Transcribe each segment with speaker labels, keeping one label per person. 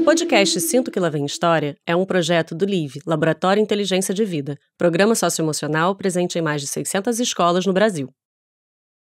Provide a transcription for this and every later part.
Speaker 1: O podcast Sinto que Lá Vem História é um projeto do LIVE, Laboratório Inteligência de Vida, programa socioemocional presente em mais de 600 escolas no Brasil.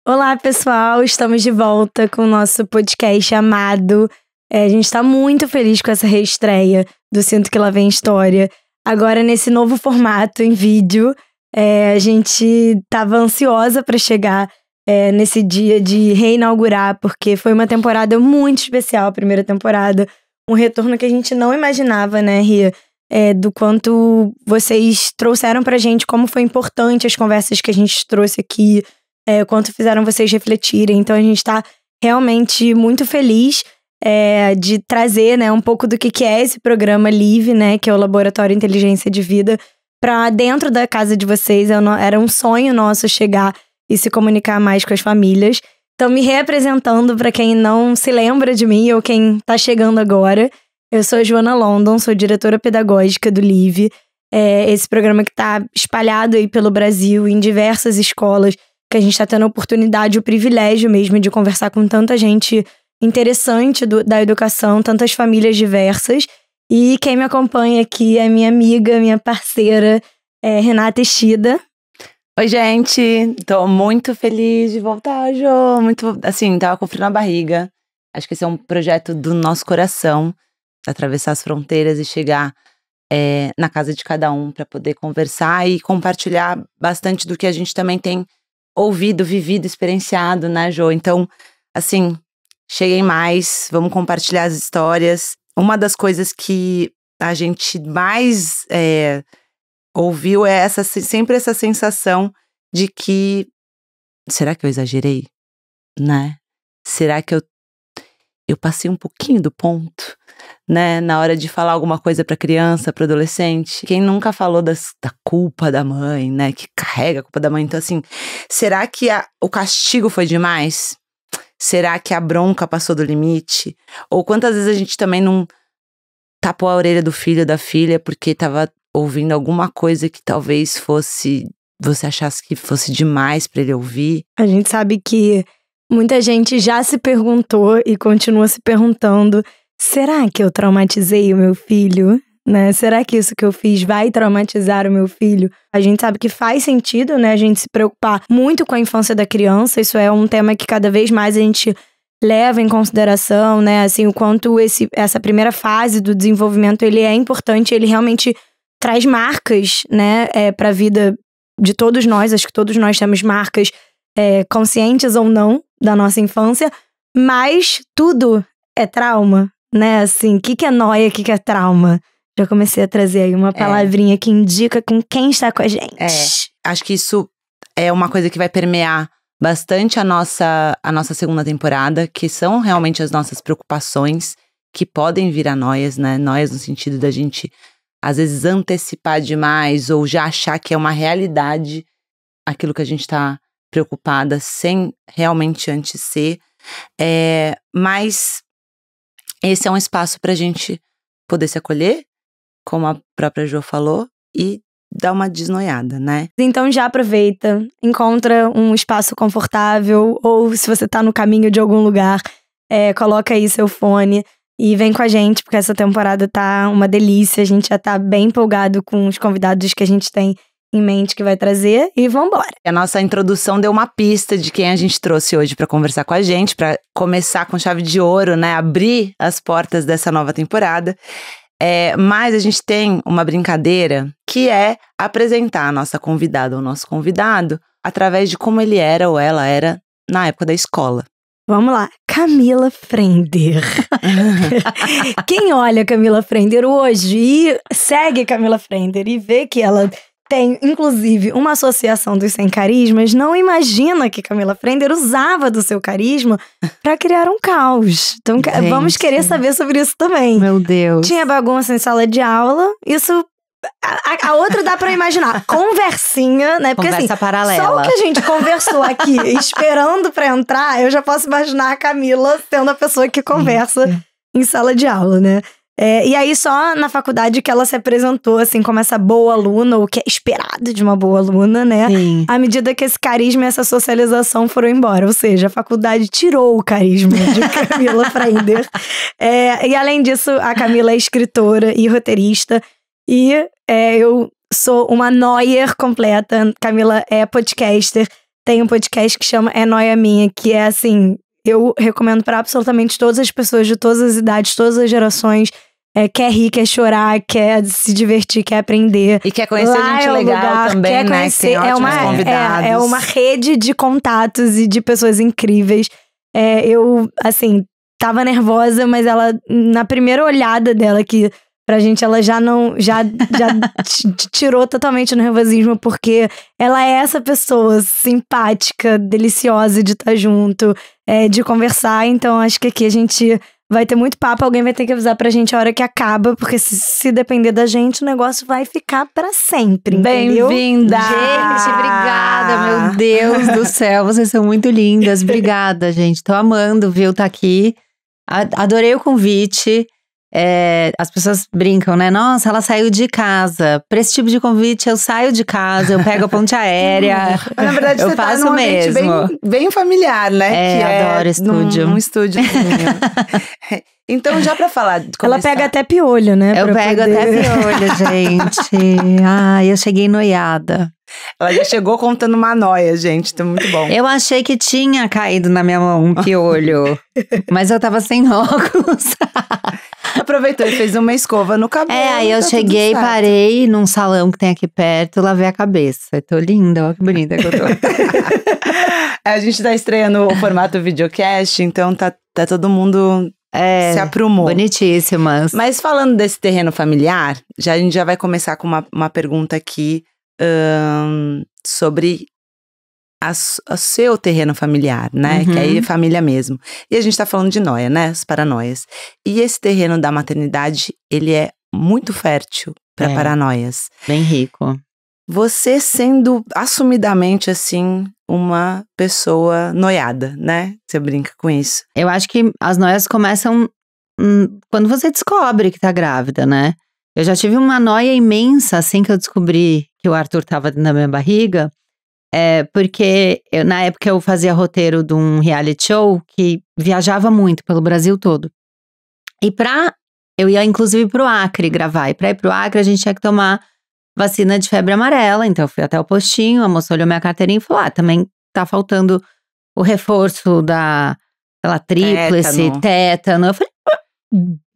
Speaker 2: Olá, pessoal! Estamos de volta com o nosso podcast amado. É, a gente está muito feliz com essa reestreia do Sinto que Lá Vem História. Agora, nesse novo formato em vídeo, é, a gente estava ansiosa para chegar é, nesse dia de reinaugurar, porque foi uma temporada muito especial a primeira temporada um retorno que a gente não imaginava, né, Ria? É, do quanto vocês trouxeram pra gente, como foi importante as conversas que a gente trouxe aqui, é, quanto fizeram vocês refletirem. Então a gente tá realmente muito feliz é, de trazer né, um pouco do que, que é esse programa LIVE, né? Que é o Laboratório Inteligência de Vida, para dentro da casa de vocês. É era um sonho nosso chegar e se comunicar mais com as famílias. Então, me representando para quem não se lembra de mim ou quem está chegando agora. Eu sou a Joana London, sou diretora pedagógica do LIVE, é esse programa que está espalhado aí pelo Brasil, em diversas escolas, que a gente está tendo a oportunidade, o privilégio mesmo de conversar com tanta gente interessante do, da educação, tantas famílias diversas. E quem me acompanha aqui é
Speaker 3: minha amiga, minha parceira, é Renata Estida. Oi, gente. Tô muito feliz de voltar, Jô. Muito, assim, tava com frio na barriga. Acho que esse é um projeto do nosso coração, atravessar as fronteiras e chegar é, na casa de cada um para poder conversar e compartilhar bastante do que a gente também tem ouvido, vivido, experienciado, né, Jô? Então, assim, cheguem mais, vamos compartilhar as histórias. Uma das coisas que a gente mais é, ouviu é essa sempre essa sensação de que será que eu exagerei, né? Será que eu eu passei um pouquinho do ponto, né? Na hora de falar alguma coisa para criança, para adolescente. Quem nunca falou das, da culpa da mãe, né? Que carrega a culpa da mãe. Então, assim, será que a, o castigo foi demais? Será que a bronca passou do limite? Ou quantas vezes a gente também não tapou a orelha do filho, da filha, porque tava ouvindo alguma coisa que talvez fosse você achasse que fosse demais para ele ouvir?
Speaker 2: A gente sabe que muita gente já se perguntou e continua se perguntando: será que eu traumatizei o meu filho? Né? Será que isso que eu fiz vai traumatizar o meu filho? A gente sabe que faz sentido, né? A gente se preocupar muito com a infância da criança. Isso é um tema que cada vez mais a gente leva em consideração, né? Assim, o quanto esse, essa primeira fase do desenvolvimento ele é importante, ele realmente traz marcas, né, é, para a vida de todos nós. Acho que todos nós temos marcas é, conscientes ou não da nossa infância, mas tudo é trauma, né? Assim, o que, que é noia, o que, que é trauma? Já comecei a trazer aí uma é. palavrinha é. que indica com quem está com a gente. É.
Speaker 3: Acho que isso é uma coisa que vai permear bastante a nossa, a nossa segunda temporada, que são realmente as nossas preocupações que podem vir a noias, né? Noias no sentido da gente às vezes antecipar demais ou já achar que é uma realidade aquilo que a gente está preocupada sem realmente antes ser. É, mas esse é um espaço para a gente poder se acolher, como a própria Jo falou, e dar uma desnoiada, né? Então já
Speaker 2: aproveita, encontra um espaço confortável, ou se você está no caminho de algum lugar, é, coloca aí seu fone e vem com a gente, porque essa temporada tá uma delícia. A gente já tá bem empolgado com os convidados que a gente tem em mente que vai trazer e
Speaker 3: vambora. A nossa introdução deu uma pista de quem a gente trouxe hoje para conversar com a gente, para começar com chave de ouro, né? Abrir as portas dessa nova temporada. É, mas a gente tem uma brincadeira que é apresentar a nossa convidada ou nosso convidado através de como ele era ou ela era na época da escola. Vamos lá,
Speaker 2: Camila Frender. Quem olha Camila Frender hoje e segue Camila Frender e vê que ela tem, inclusive, uma associação dos sem carismas, não imagina que Camila Frender usava do seu carisma para criar um caos. Então, Gente. vamos querer saber sobre isso também. Meu Deus. Tinha bagunça em sala de aula, isso a, a, outra dá para imaginar. Conversinha, né? Porque assim, Conversa assim, paralela. só o que a gente conversou aqui, esperando para entrar, eu já posso imaginar a Camila sendo a pessoa que conversa em sala de aula, né? É, e aí só na faculdade que ela se apresentou, assim, como essa boa aluna, ou que é esperado de uma boa aluna, né? Sim. À medida que esse carisma e essa socialização foram embora. Ou seja, a faculdade tirou o carisma de Camila Frainder. É, e além disso, a Camila é escritora e roteirista. E é, eu sou uma noier completa. Camila é podcaster. Tem um podcast que chama É Noia Minha, que é assim, eu recomendo para absolutamente todas as pessoas de todas as idades, todas as gerações. É, quer rir, quer chorar, quer se divertir, quer aprender. E quer conhecer Lá gente é legal lugar, também, quer né? Conhecer, é, uma, é, é, uma rede de contatos e de pessoas incríveis. É, eu, assim, tava nervosa, mas ela, na primeira olhada dela que Pra gente, ela já não. Já, já tirou totalmente no nervosismo, porque ela é essa pessoa simpática, deliciosa de estar tá junto, é, de conversar. Então, acho que aqui a gente vai ter muito papo. Alguém vai ter que avisar pra gente a hora que acaba, porque se, se
Speaker 1: depender da gente, o negócio vai ficar para sempre. Bem-vinda! Gente, obrigada, meu Deus do céu. Vocês são muito lindas. Obrigada, gente. Tô amando, viu, tá aqui. Adorei o convite. É, as pessoas brincam, né? Nossa, ela saiu de casa. Para esse tipo de convite, eu saio de casa, eu pego a ponte aérea. Mas, na verdade, eu você tá faço tá num mesmo. Bem, bem, familiar, né? É, que é adoro
Speaker 3: é estúdio. Num, um estúdio. Assim, né?
Speaker 1: Então, já para falar. Começar. Ela pega até piolho, né? Eu pego poder. até piolho, gente. Ai, eu cheguei noiada.
Speaker 3: Ela já chegou contando
Speaker 1: uma noia, gente. Então, muito bom. Eu achei que tinha caído na minha mão um piolho, mas eu tava sem óculos. Aproveitou e fez uma escova no cabelo. É, aí eu tá cheguei, parei num salão que tem aqui perto, lavei a cabeça. Eu tô linda, olha que bonita que eu tô.
Speaker 3: É, a gente tá estreando o formato videocast, então tá, tá todo mundo é, se aprumou. Bonitíssimas. Mas falando desse terreno familiar, já, a gente já vai começar com uma, uma pergunta aqui sobre o seu terreno familiar, né? Uhum. Que aí é uhum. família mesmo. E a gente tá falando de noia, né? As paranoias. E esse terreno da maternidade, ele é muito
Speaker 1: fértil para é, paranoias. Bem rico.
Speaker 3: Você sendo assumidamente assim uma pessoa noiada, né? Você brinca com isso. Eu acho
Speaker 1: que as noias começam hum, quando você descobre que tá grávida, né? Eu já tive uma noia imensa assim que eu descobri que o Arthur tava na minha barriga. É, porque eu, na época eu fazia roteiro de um reality show que viajava muito pelo Brasil todo. E pra. Eu ia inclusive pro Acre gravar. E pra ir pro Acre a gente tinha que tomar vacina de febre amarela. Então eu fui até o postinho, a moça olhou minha carteirinha e falou: ah, também tá faltando o reforço da, sei tríplice, tétano. tétano. Eu falei,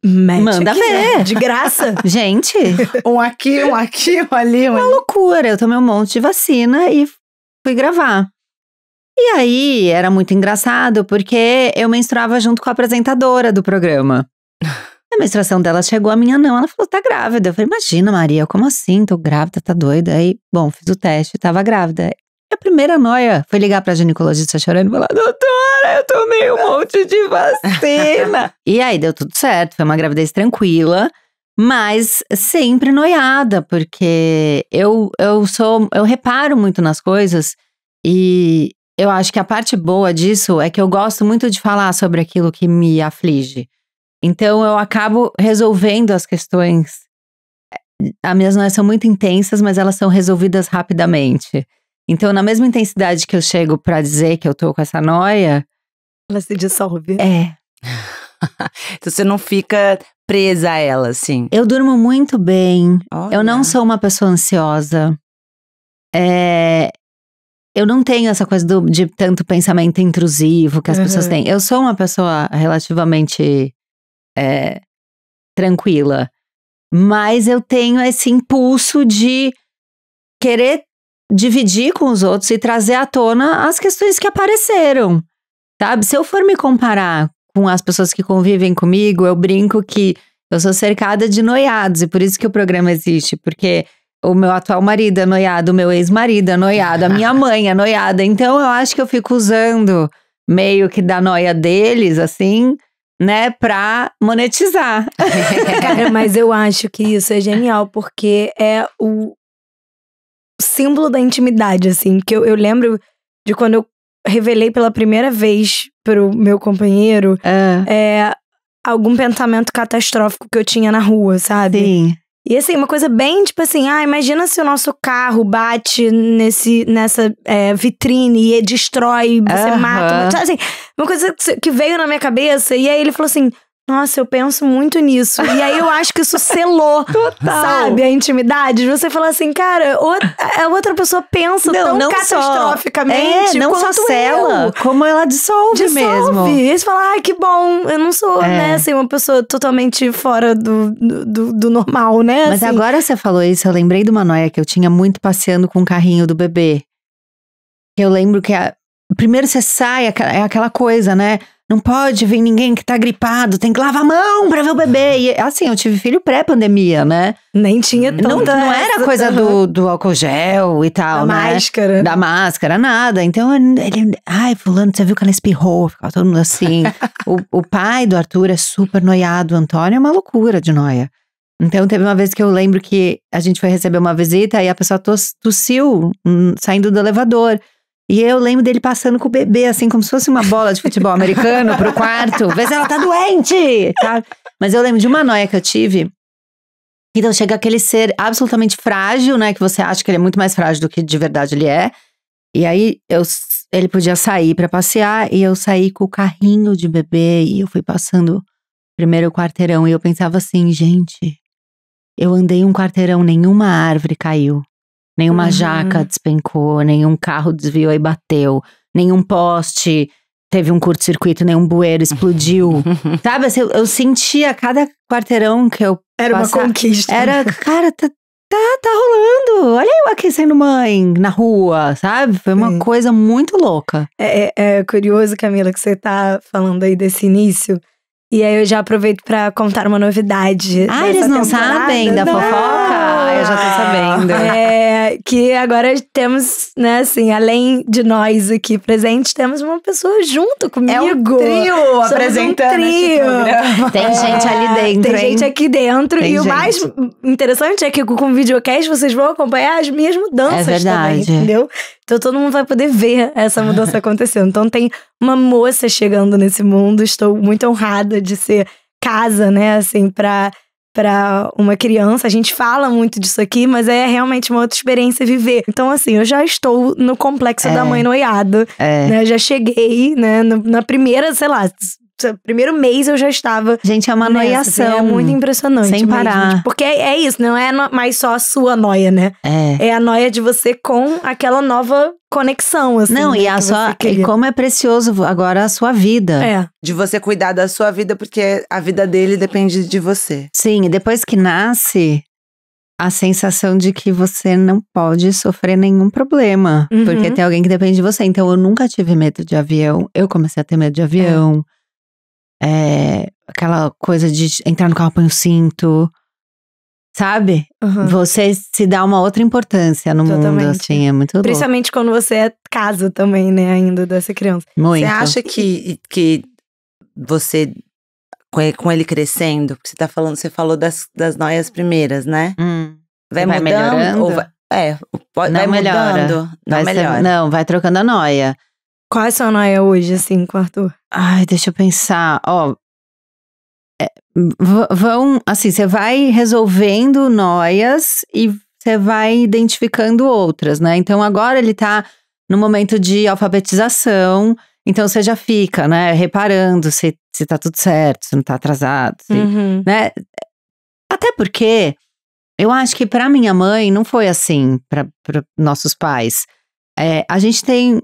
Speaker 1: Mete Manda aqui, né? ver. Né? De graça. Gente. um aqui, um aqui, um ali. Um Uma loucura. Eu tomei um monte de vacina e fui gravar. E aí era muito engraçado porque eu menstruava junto com a apresentadora do programa. A menstruação dela chegou, a minha não. Ela falou, tá grávida. Eu falei, imagina, Maria, como assim? Tô grávida, tá doida? Aí, bom, fiz o teste, tava grávida. E a primeira noia foi ligar pra ginecologista chorando e falar, doutora, eu tomei um monte de vacina. e aí deu tudo certo, foi uma gravidez tranquila mas sempre noiada, porque eu, eu sou, eu reparo muito nas coisas e eu acho que a parte boa disso é que eu gosto muito de falar sobre aquilo que me aflige. Então eu acabo resolvendo as questões. As minhas noias são muito intensas, mas elas são resolvidas rapidamente. Então, na mesma intensidade que eu chego para dizer que eu tô com essa noia,
Speaker 3: ela se dissolve. É.
Speaker 1: então você não fica presa a ela, assim? Eu durmo muito bem. Olha. Eu não sou uma pessoa ansiosa. É, eu não tenho essa coisa do, de tanto pensamento intrusivo que as uhum. pessoas têm. Eu sou uma pessoa relativamente é, tranquila, mas eu tenho esse impulso de querer dividir com os outros e trazer à tona as questões que apareceram, sabe? Se eu for me comparar com as pessoas que convivem comigo, eu brinco que eu sou cercada de noiados e por isso que o programa existe, porque o meu atual marido é noiado, o meu ex-marido é noiado, a minha mãe é noiada. Então eu acho que eu fico usando meio que da noia deles, assim, né, pra monetizar. Cara, mas eu acho que isso é
Speaker 2: genial, porque é o símbolo da intimidade, assim. que eu, eu lembro de quando eu revelei pela primeira vez pro meu companheiro é. é, algum pensamento catastrófico que eu tinha na rua, sabe? Sim. E assim, uma coisa bem tipo assim, ah, imagina se o nosso carro bate nesse, nessa é, vitrine e destrói, você uh -huh. mata. Assim, uma coisa que veio na minha cabeça, e aí ele falou assim: nossa, eu penso muito nisso. E aí eu acho que isso selou, Total. sabe? A intimidade. Você fala assim, cara, a outra pessoa pensa não, tão não catastroficamente. Só, é, não só cela, como ela dissolve, dissolve. mesmo. E você fala, ai, que bom, eu não sou, é. né, assim, uma pessoa totalmente fora do, do, do normal, né? Mas assim. agora você
Speaker 1: falou isso, eu lembrei de uma noia que eu tinha muito passeando com o carrinho do bebê. Eu lembro que a, primeiro você sai, é aquela é coisa, né? Não pode vir ninguém que tá gripado, tem que lavar a mão pra ver o bebê. E, assim, eu tive filho pré-pandemia, né? Nem tinha tanta Não, não né? era coisa do, do álcool gel e tal, da né? máscara. Da máscara, nada. Então, ele... Ai, fulano, você viu que ela espirrou? Ficava todo mundo assim. o, o pai do Arthur é super noiado. O Antônio é uma loucura de noia. Então, teve uma vez que eu lembro que a gente foi receber uma visita e a pessoa tossiu hum, saindo do elevador. E eu lembro dele passando com o bebê, assim, como se fosse uma bola de futebol americano pro quarto. Mas ela tá doente! Tá? Mas eu lembro de uma noia que eu tive. Então chega aquele ser absolutamente frágil, né? Que você acha que ele é muito mais frágil do que de verdade ele é. E aí eu, ele podia sair para passear e eu saí com o carrinho de bebê e eu fui passando primeiro quarteirão e eu pensava assim, gente, eu andei um quarteirão, nenhuma árvore caiu. Nenhuma uhum. jaca despencou, nenhum carro desviou e bateu, nenhum poste teve um curto-circuito, nenhum bueiro explodiu. Sabe, assim, eu, eu sentia cada quarteirão que eu Era passava, uma conquista. Era, cara, tá, tá, tá rolando. Olha eu aqui sendo mãe na rua, sabe? Foi uma coisa muito louca.
Speaker 2: É, é, é, curioso, Camila, que você tá falando aí desse início. E aí eu já aproveito para contar uma novidade. Ah, eles não temporada. sabem da não. fofoca? eu já tô ah. sabendo. É, que agora temos, né, assim, além de nós aqui presentes, temos uma pessoa junto comigo. É um trio Somos apresentando um trio. Tem é, gente ali é, dentro, Tem hein? gente aqui dentro. Tem e gente. o mais interessante é que com o videocast vocês vão acompanhar as minhas mudanças é também, entendeu? Então todo mundo vai poder ver essa mudança acontecendo. Então tem uma moça chegando nesse mundo. Estou muito honrada de ser casa, né, assim, pra para uma criança. A gente fala muito disso aqui, mas é realmente uma outra experiência viver. Então, assim, eu já estou no complexo é. da mãe noiado. É. Né? já cheguei, né, na primeira, sei lá, primeiro mês eu já estava. Gente,
Speaker 1: é uma né, noiação. Assim, é muito impressionante. Sem parar. Mesmo. Porque
Speaker 2: é, é, isso, não é mais só a sua noia, né? É. É a noia de você com aquela nova
Speaker 3: conexão, assim. Não, né, e, a sua, e como
Speaker 1: é precioso agora a sua vida. É.
Speaker 3: De você cuidar
Speaker 1: da sua vida, porque a vida dele depende de você. Sim, e depois que nasce, a sensação de que você não pode sofrer nenhum problema, uhum. porque tem alguém que depende de você. Então eu nunca tive medo de avião. Eu comecei a ter medo de avião. É. É, aquela coisa de entrar no carro, põe o cinto. Sabe? Uhum. Você se dá uma outra importância no Totalmente. mundo, assim, é muito Principalmente
Speaker 2: louco. quando você é casa também, né, ainda dessa criança. Muito. Você acha que,
Speaker 3: que você, com ele crescendo, porque você tá falando, você falou das, das noias primeiras, né? Hum. Vai, vai mudando? Melhorando? Vai, é, pode, não vai melhora. mudando. Não vai melhora. Ser, não,
Speaker 1: vai trocando a noia. Qual é a sua noia hoje, assim, com o Arthur? Ai, deixa eu pensar. Ó, é, vão, assim, você vai resolvendo noias e você vai identificando outras, né? Então agora ele tá no momento de alfabetização, então você já fica, né, reparando se, se tá tudo certo, se não tá atrasado, se, uhum. né? Até porque eu acho que para minha mãe não foi assim, para nossos pais. É, a gente tem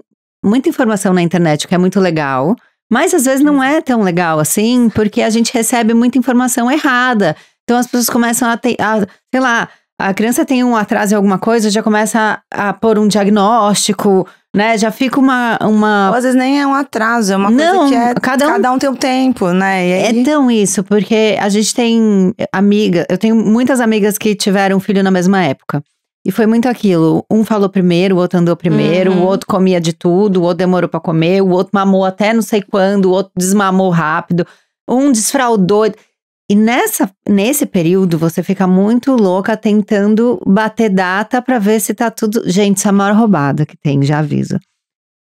Speaker 1: muita informação na internet, que é muito legal. Mas às vezes não é tão legal assim, porque a gente recebe muita informação errada. Então as pessoas começam a, ter, a sei lá, a criança tem um atraso em alguma coisa, já começa a, a pôr um diagnóstico, né? Já fica uma, uma. às vezes nem é um atraso, é uma não, coisa que é. Cada um, cada um tem um tempo, né? Aí... É tão isso, porque a gente tem amiga, eu tenho muitas amigas que tiveram filho na mesma época. E foi muito aquilo. Um falou primeiro, o outro andou primeiro, uhum. o outro comia de tudo, o outro demorou para comer, o outro mamou até não sei quando, o outro desmamou rápido, um desfraudou. E nessa, nesse período você fica muito louca tentando bater data para ver se tá tudo. Gente, isso é a maior roubada que tem, já aviso.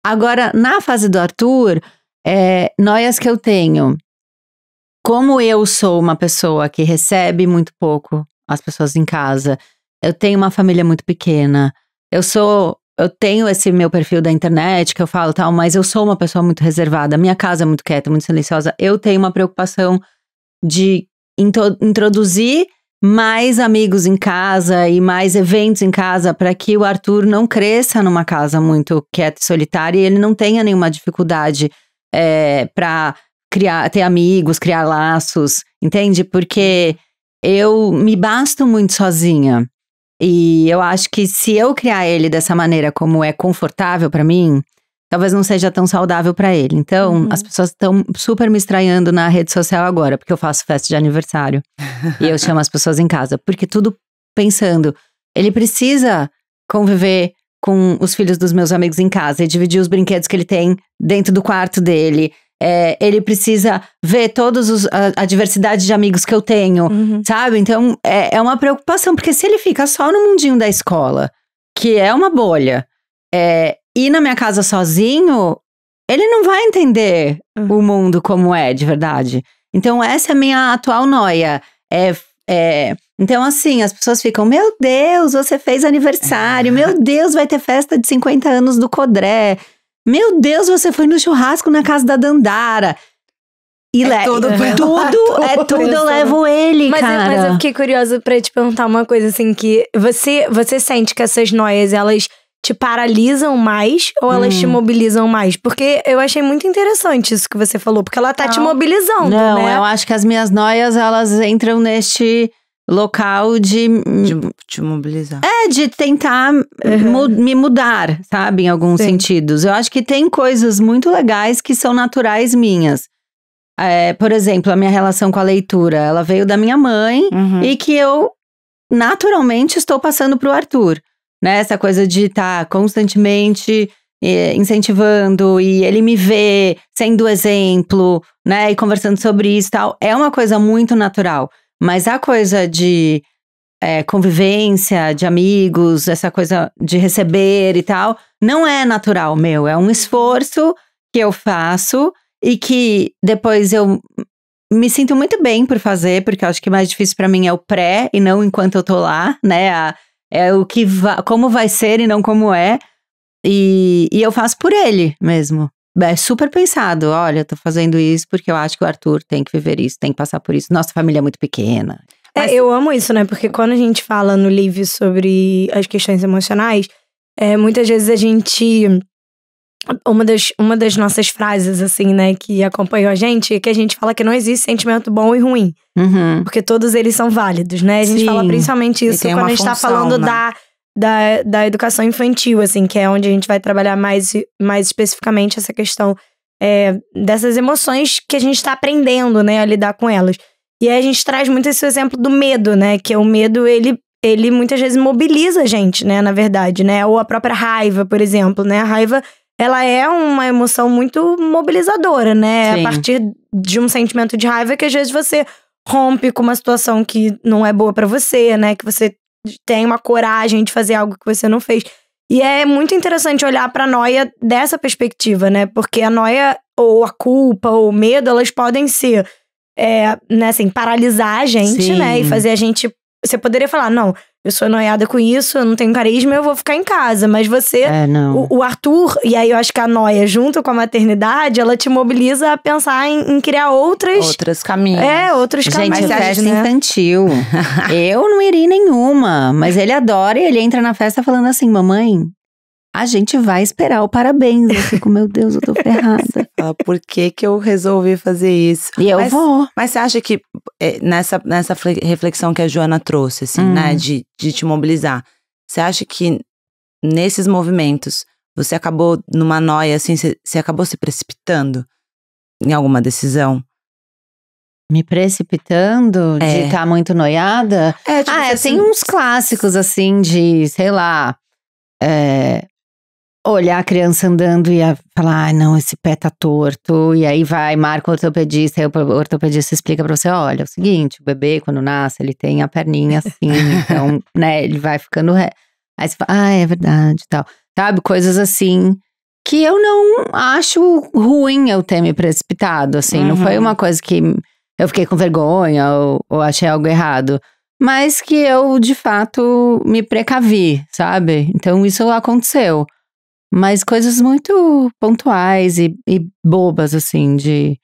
Speaker 1: Agora, na fase do Arthur, é, noias que eu tenho. Como eu sou uma pessoa que recebe muito pouco as pessoas em casa, eu tenho uma família muito pequena, eu sou. Eu tenho esse meu perfil da internet que eu falo tal, mas eu sou uma pessoa muito reservada. Minha casa é muito quieta, muito silenciosa. Eu tenho uma preocupação de introduzir mais amigos em casa e mais eventos em casa para que o Arthur não cresça numa casa muito quieta e solitária e ele não tenha nenhuma dificuldade é, eh, para criar, ter amigos, criar laços, entende? Porque eu me basto muito sozinha. E eu acho que se eu criar ele dessa maneira como é confortável para mim, talvez não seja tão saudável para ele. Então, uhum. as pessoas estão super me estranhando na rede social agora, porque eu faço festa de aniversário. e eu chamo as pessoas em casa, porque tudo pensando, ele precisa conviver com os filhos dos meus amigos em casa e dividir os brinquedos que ele tem dentro do quarto dele, é, ele precisa ver todos os, a, a, diversidade de amigos que eu tenho, uhum. sabe? Então é, é uma preocupação, porque se ele fica só no mundinho da escola, que é uma bolha, é, e na minha casa sozinho, ele não vai entender uhum. o mundo como é de verdade. Então essa é a minha atual noia. É, é, então, assim, as pessoas ficam: Meu Deus, você fez aniversário, meu Deus, vai ter festa de 50 anos do Codré, meu Deus, você foi no churrasco na casa da Dandara. E é, é tudo, é tudo, é tudo eu levo ele, mas é, cara. Eu, mas eu fiquei curiosa pra te perguntar uma
Speaker 2: coisa, assim, que você, você sente que essas noias, elas te paralisam mais ou elas hum. te mobilizam mais? Porque eu achei muito interessante isso que você falou, porque ela tá não. te mobilizando,
Speaker 1: Não, né? eu acho que as minhas noias, elas entram neste local de, de
Speaker 3: te mobilizar.
Speaker 1: É, de tentar uhum. mu me mudar, sabe, em alguns Sim. sentidos. Eu acho que tem coisas muito legais que são naturais minhas. É, por exemplo, a minha relação com a leitura, ela veio da minha mãe uhum. e que eu naturalmente estou passando para o Arthur, né? Essa coisa de estar tá constantemente eh, incentivando e ele me vê sendo exemplo, né? E conversando sobre isso, tal, é uma coisa muito natural. Mas a coisa de é, convivência, de amigos, essa coisa de receber e tal, não é natural meu. É um esforço que eu faço e que depois eu me sinto muito bem por fazer, porque eu acho que mais difícil para mim é o pré e não enquanto eu tô lá, né? A, é o que va como vai ser e não como é. E, e eu faço por ele mesmo é super pensado. Olha, eu tô fazendo isso porque eu acho que o Arthur tem que viver isso, tem que passar por isso. Nossa família é muito pequena.
Speaker 2: É, Mas... É, eu amo isso, né? Porque quando a gente fala no livro sobre as questões emocionais, é, muitas vezes a gente. Uma das, uma das nossas frases, assim, né, que acompanhou a gente, é que a gente fala que não existe sentimento bom e ruim. Uhum. Porque todos eles são válidos, né? A gente Sim. fala principalmente isso quando a gente tá função, tá falando né? da da, da educação infantil, assim, que é onde a gente vai trabalhar mais, mais especificamente essa questão é, dessas emoções que a gente está aprendendo, né, a lidar com elas. E aí a gente traz muito esse exemplo do medo, né, que é o medo, ele, ele muitas vezes mobiliza a gente, né, na verdade, né, ou a própria raiva, por exemplo, né, a raiva, ela é uma emoção muito mobilizadora, né, é Sim. a partir de um sentimento de raiva que às vezes você rompe com uma situação que não é boa para você, né, que você tem uma coragem de fazer algo que você não fez. E é muito interessante olhar para a noia dessa perspectiva, né? Porque a noia ou a culpa ou o medo, elas podem ser é, né, assim, paralisar a gente, Sim. né? E fazer a gente. Você poderia falar, não, eu sou noiada com isso, eu não tenho carisma, eu vou ficar em casa. Mas você, é, o, o, Arthur, e aí eu acho que a noia, junto com a maternidade, ela te mobiliza a pensar em, em criar outras.
Speaker 1: Outros
Speaker 3: caminhos. É, outros Gente, caminhos. Gente, festa né?
Speaker 1: infantil. eu não iria nenhuma, mas ele adora e ele entra na festa falando assim: mamãe, a gente vai esperar o parabéns. Eu fico, meu Deus, eu tô ferrada.
Speaker 3: Fala, por que que eu resolvi fazer isso? E eu mas, vou. Mas você acha que eh, nessa, nessa reflexão que a Joana trouxe, assim, né, hum. né, de, de te mobilizar, você acha que nesses movimentos você acabou numa noia, assim, você, você acabou se precipitando em alguma decisão?
Speaker 1: Me precipitando é. de estar tá muito noiada? É, tipo, ah, assim, é, assim, tem uns clássicos, assim, de, sei lá, é, olhar a criança andando e falar, ah, não, esse pé tá torto. E aí vai, marca o ortopedista, aí o ortopedista explica pra você: olha, é o seguinte, o bebê, quando nasce, ele tem a perninha assim, então, né, ele vai ficando ré. Aí você fala, ah, é verdade tal. Sabe, coisas assim que eu não acho ruim eu ter me precipitado, assim. Uhum. Não foi uhum. uma coisa que eu fiquei com vergonha ou, ou achei algo errado mas que eu de fato me precavi, sabe? Então isso aconteceu. Mas coisas muito pontuais e, e bobas, assim, de.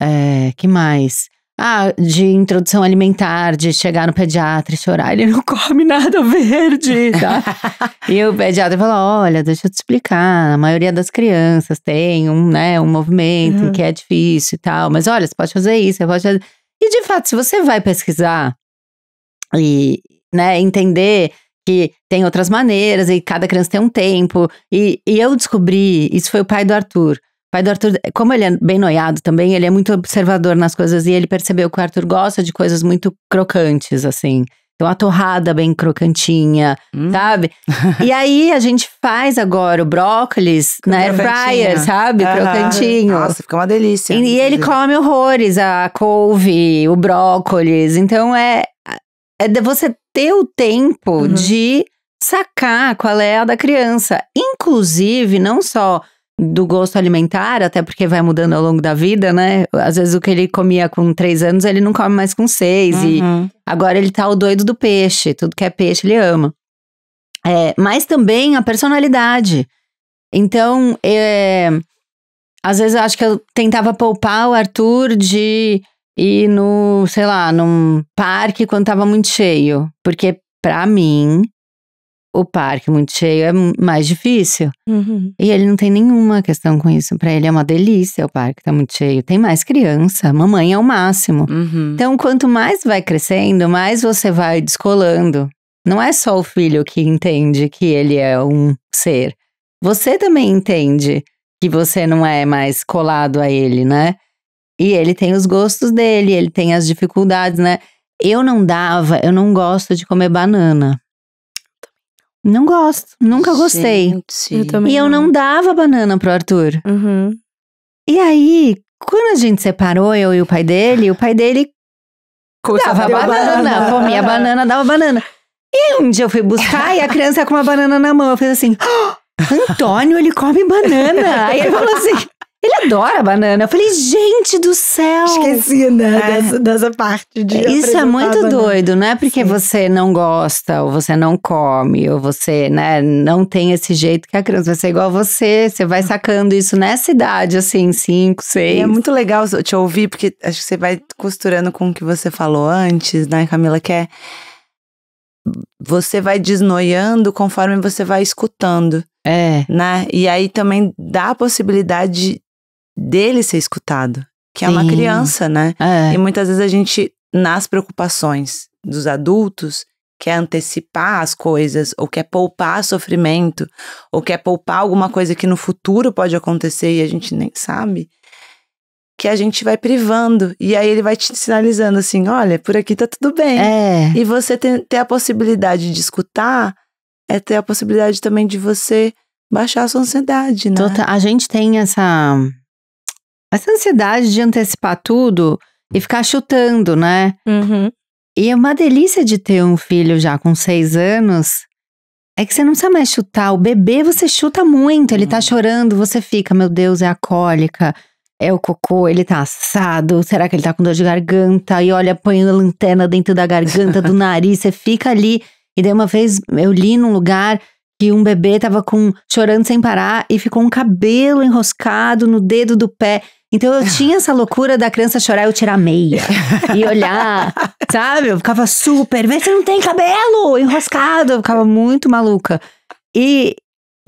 Speaker 1: É, que mais? Ah, de introdução alimentar, de chegar no pediatra e chorar, ele não come nada verde, tá? e o pediatra fala: olha, deixa eu te explicar, a maioria das crianças tem um, né, um movimento uhum. que é difícil e tal, mas olha, você pode fazer isso, você pode fazer. E de fato, se você vai pesquisar e né, entender que tem outras maneiras e cada criança tem um tempo. E, e eu descobri, isso foi o pai do Arthur. O pai do Arthur, como ele é bem noiado também, ele é muito observador nas coisas e ele percebeu que o Arthur gosta de coisas muito crocantes, assim. Então, a torrada bem crocantinha, hum. sabe? E aí, a gente faz agora o brócolis na air fryer, sabe? Uhum. Crocantinho. Nossa, fica uma delícia. E, e ele come horrores, a couve, o brócolis. Então, é, é você ter o tempo uhum. de sacar qual é a da criança. Inclusive, não só do gosto alimentar, até porque vai mudando ao longo da vida, né? Às vezes o que ele comia com três anos, ele não come mais com seis. Uhum. E agora ele tá o doido do peixe. Tudo que é peixe, ele ama. É, mas também a personalidade. Então, é, às vezes eu acho que eu tentava poupar o Arthur de e no, sei lá, num parque quando tava muito cheio. Porque, para mim, o parque muito cheio é mais difícil. Uhum. E ele não tem nenhuma questão com isso. Para ele é uma delícia o parque tá muito cheio. Tem mais criança, mamãe é o máximo. Uhum. Então, quanto mais vai crescendo, mais você vai descolando. Não é só o filho que entende que ele é um ser. Você também entende que você não é mais colado a ele, né? E ele tem os gostos dele, ele tem as dificuldades, né? Eu não dava, eu não gosto de comer banana. Não gosto, nunca gostei. e eu não. dava banana pro Arthur. Uhum. E aí, quando a gente separou, eu e o pai dele, o pai dele Começava dava banana, banana, comia banana, dava banana. E um dia eu fui buscar e a criança com uma banana na mão. Eu fiz assim, oh, Antônio, ele come banana. Aí ele falou assim, ele adora banana. Eu falei, gente do céu! Esqueci, né? É. Dessa, dessa, parte de. É, isso é muito doido, não é porque Sim. você não gosta, ou você não come, ou você né, não tem esse jeito que a criança vai ser igual a você. Você vai sacando isso nessa idade, assim, cinco, seis. E é muito legal te ouvir, porque
Speaker 3: acho que você vai costurando com o que você falou antes, né, Camila? Que é. Você vai desnoiando conforme você vai escutando. É. Né? E aí também dá a possibilidade dele ser escutado, que Sim. é uma criança, né? É. E muitas vezes a gente, nas preocupações dos adultos, quer antecipar as coisas, ou quer poupar sofrimento, ou quer poupar alguma coisa que no futuro pode acontecer e a gente nem sabe, que a gente vai privando. E aí ele vai te sinalizando assim: olha, por aqui tá tudo bem. É. E você ter a possibilidade de escutar é ter a possibilidade também de você baixar a sua ansiedade,
Speaker 1: né? Total, a gente tem essa essa ansiedade de antecipar tudo e ficar chutando, né? Uhum. E é uma delícia de ter um filho já com seis anos. É que você não sabe mais chutar. O bebê você chuta muito. Ele tá uhum. chorando, você fica, meu Deus, é a cólica, é o cocô, ele tá assado. Será que ele tá com dor de garganta? E olha, põe a lanterna dentro da garganta, do nariz, você fica ali. E daí uma vez eu li num lugar que um bebê tava com chorando sem parar e ficou um cabelo enroscado no dedo do pé. Então eu tinha essa loucura da criança chorar e eu tirar meia. e olhar, sabe? Eu ficava super. Vê se não tem cabelo enroscado. Eu ficava muito maluca. E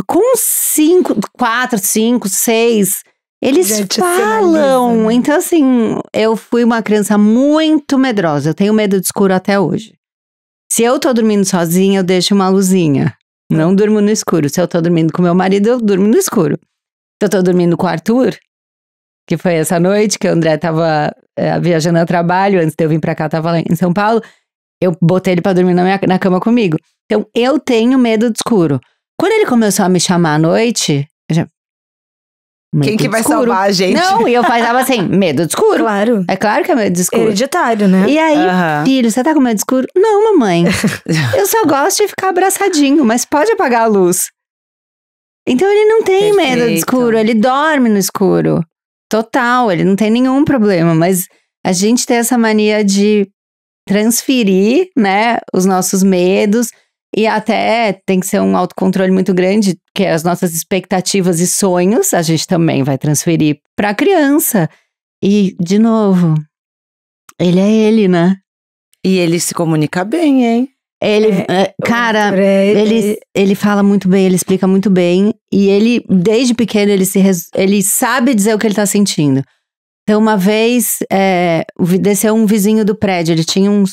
Speaker 1: com cinco, quatro, cinco, seis. Eles Gente, falam. Né? Então, assim, eu fui uma criança muito medrosa. Eu tenho medo de escuro até hoje. Se eu tô dormindo sozinha, eu deixo uma luzinha. Não durmo no escuro. Se eu tô dormindo com meu marido, eu durmo no escuro. Se eu tô dormindo com o Arthur, que foi essa noite que o André estava é, eh, viajando a trabalho, antes de eu vir para cá, estava em São Paulo. Eu botei ele para dormir na, minha, na cama comigo. Então, eu tenho medo do escuro. Quando ele começou a me chamar à noite, já... Quem que vai escuro. salvar a gente? Não, e eu falava assim, medo do escuro. Claro. É claro que é medo do escuro. Hereditário, né? E aí, filho, você tá com medo do escuro? Não, mamãe. eu só gosto de ficar abraçadinho, mas pode apagar a luz. Então ele não tem Perfeito. medo do escuro, ele dorme no escuro. Total, ele não tem nenhum problema, mas a gente tem essa mania de transferir, né, os nossos medos e até tem que ser um autocontrole muito grande, que é as nossas expectativas e sonhos, a gente também vai transferir para a criança. E de novo, ele é ele, né? E ele se comunica bem, hein? Ele, é, é cara, ele... ele... É- ele fala muito bem, ele explica muito bem. E ele, desde pequeno, ele, se res... ele sabe dizer o que ele tá sentindo. Então, uma vez, é, desceu um vizinho do prédio, ele tinha uns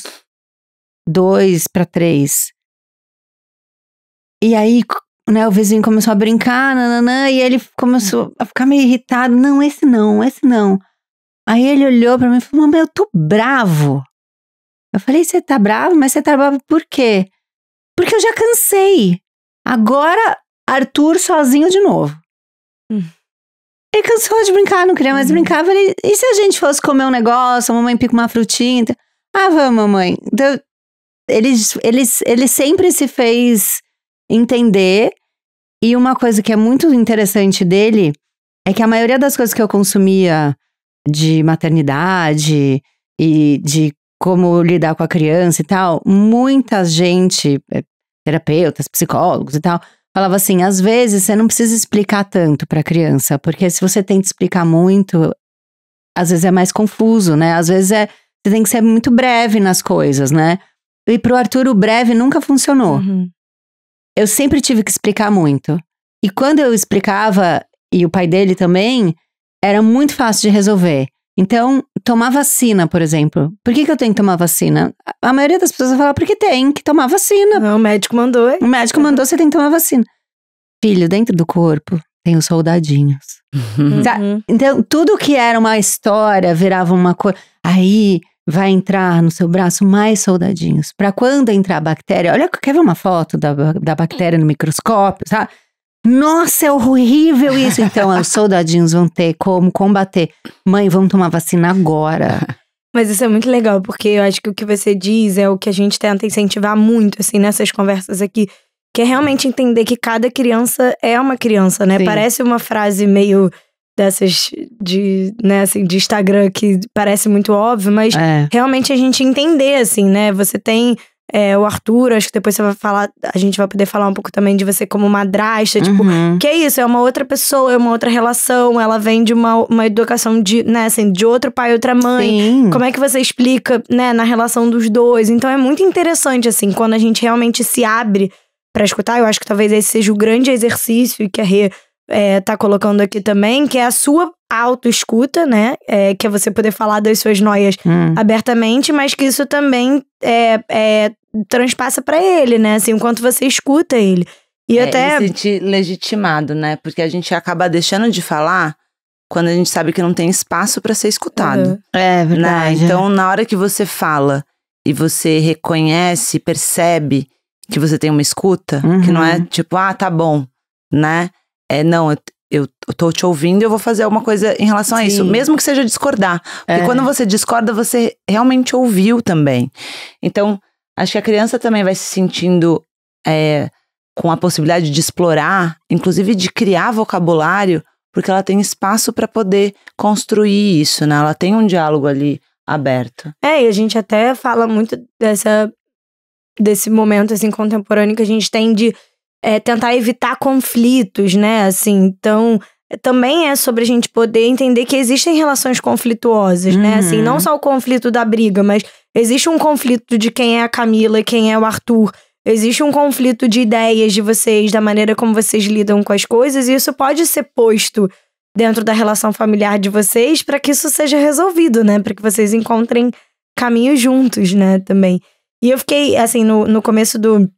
Speaker 1: dois para três. E aí, né, o vizinho começou a brincar, nananã, e ele começou a ficar meio irritado. Não, esse não, esse não. Aí ele olhou para mim e falou: Mamãe, eu tô bravo. Eu falei: você tá bravo, mas você tá bravo por quê? Porque eu já cansei. Agora, Arthur sozinho de novo. Hum. Ele cansou de brincar, não queria mais hum. brincar. Eu falei: e se a gente fosse comer um negócio, a mamãe pica uma frutinha? Ah, vamos, mamãe. Então, ele, ele, ele sempre se fez entender. E uma coisa que é muito interessante dele é que a maioria das coisas que eu consumia de maternidade e de como lidar com a criança e tal, muita gente, é, terapeutas, psicólogos e tal, falava assim: às vezes você não precisa explicar tanto para a criança, porque se você tenta explicar muito, às vezes é mais confuso, né? Às vezes é, você tem que ser muito breve nas coisas, né? E para o Arthur, o breve nunca funcionou. Uhum. Eu sempre tive que explicar muito. E quando eu explicava, e o pai dele também, era muito fácil de resolver. Então, tomar vacina, por exemplo. Por que, que eu tenho que tomar vacina? A maioria das pessoas vai falar porque tem que tomar vacina. Não, o médico mandou, hein? O médico mandou, você tem que tomar vacina. Filho, dentro do corpo tem os soldadinhos. Uhum. Tá, uhum. Então, tudo que era uma história virava uma coisa. Aí vai entrar no seu braço mais soldadinhos. Para quando entrar a bactéria, olha, quer ver uma foto da, da bactéria no microscópio, sabe? Nossa, é horrível isso. Então, os soldadinhos vão ter como combater. Mãe, vamos tomar vacina agora.
Speaker 2: Mas isso é muito legal, porque eu acho que o que você diz é o que a gente tenta incentivar muito, assim, nessas conversas aqui. Que é realmente entender que cada criança é uma criança, né? Sim. Parece uma frase meio dessas de, né, assim, de Instagram que parece muito óbvio, mas é. realmente a gente entender, assim, né? Você tem é, o Arthur, acho que depois você vai falar, a gente vai poder falar um pouco também de você como madrasta, tipo, uhum. tipo, que é isso, é uma outra pessoa, é uma outra relação, ela vem de uma, uma educação de, né, assim, de outro pai, outra mãe. Sim. Como é que você explica, né, na relação dos dois? Então é muito interessante, assim, quando a gente realmente se abre para escutar, eu acho que talvez esse seja o grande exercício que a Rê é, tá colocando aqui também, que é a sua autoescuta, né? É, que é você poder falar das suas noias hum. abertamente, mas que isso também é, é transpassa para ele,
Speaker 3: né? Assim, enquanto você escuta ele. E é, até. sentir legitimado, né? Porque a gente acaba deixando de falar quando a gente sabe que não tem espaço para ser escutado. Uhum. É, é né? verdade. Né? Então, na hora que você fala e você reconhece, percebe que você tem uma escuta, uhum. que não é uhum. tipo, ah, tá bom, né? é, não, eu, eu tô te ouvindo e eu vou fazer alguma coisa em relação Sim. a isso. Mesmo que seja discordar. Porque é. quando você discorda, você realmente ouviu também. Então, acho que a criança também vai se sentindo é, com a possibilidade de explorar, inclusive de criar vocabulário, porque ela tem espaço para poder construir isso, né? Ela tem um diálogo ali aberto. É, e a gente até fala muito dessa desse momento
Speaker 2: assim contemporâneo que a gente tem de é, tentar evitar conflitos, né? Assim, então também é sobre a gente poder entender que existem relações conflituosas, uhum. né? Assim, não uhum. só o conflito da briga, mas existe um conflito de quem é a Camila e quem é o Arthur. Existe um conflito de ideias de vocês, da maneira como vocês lidam com as coisas, e isso pode ser posto dentro da relação familiar de vocês para que isso seja resolvido, né? Para que vocês encontrem caminhos juntos, né? Também. E eu fiquei, assim, no, no começo do,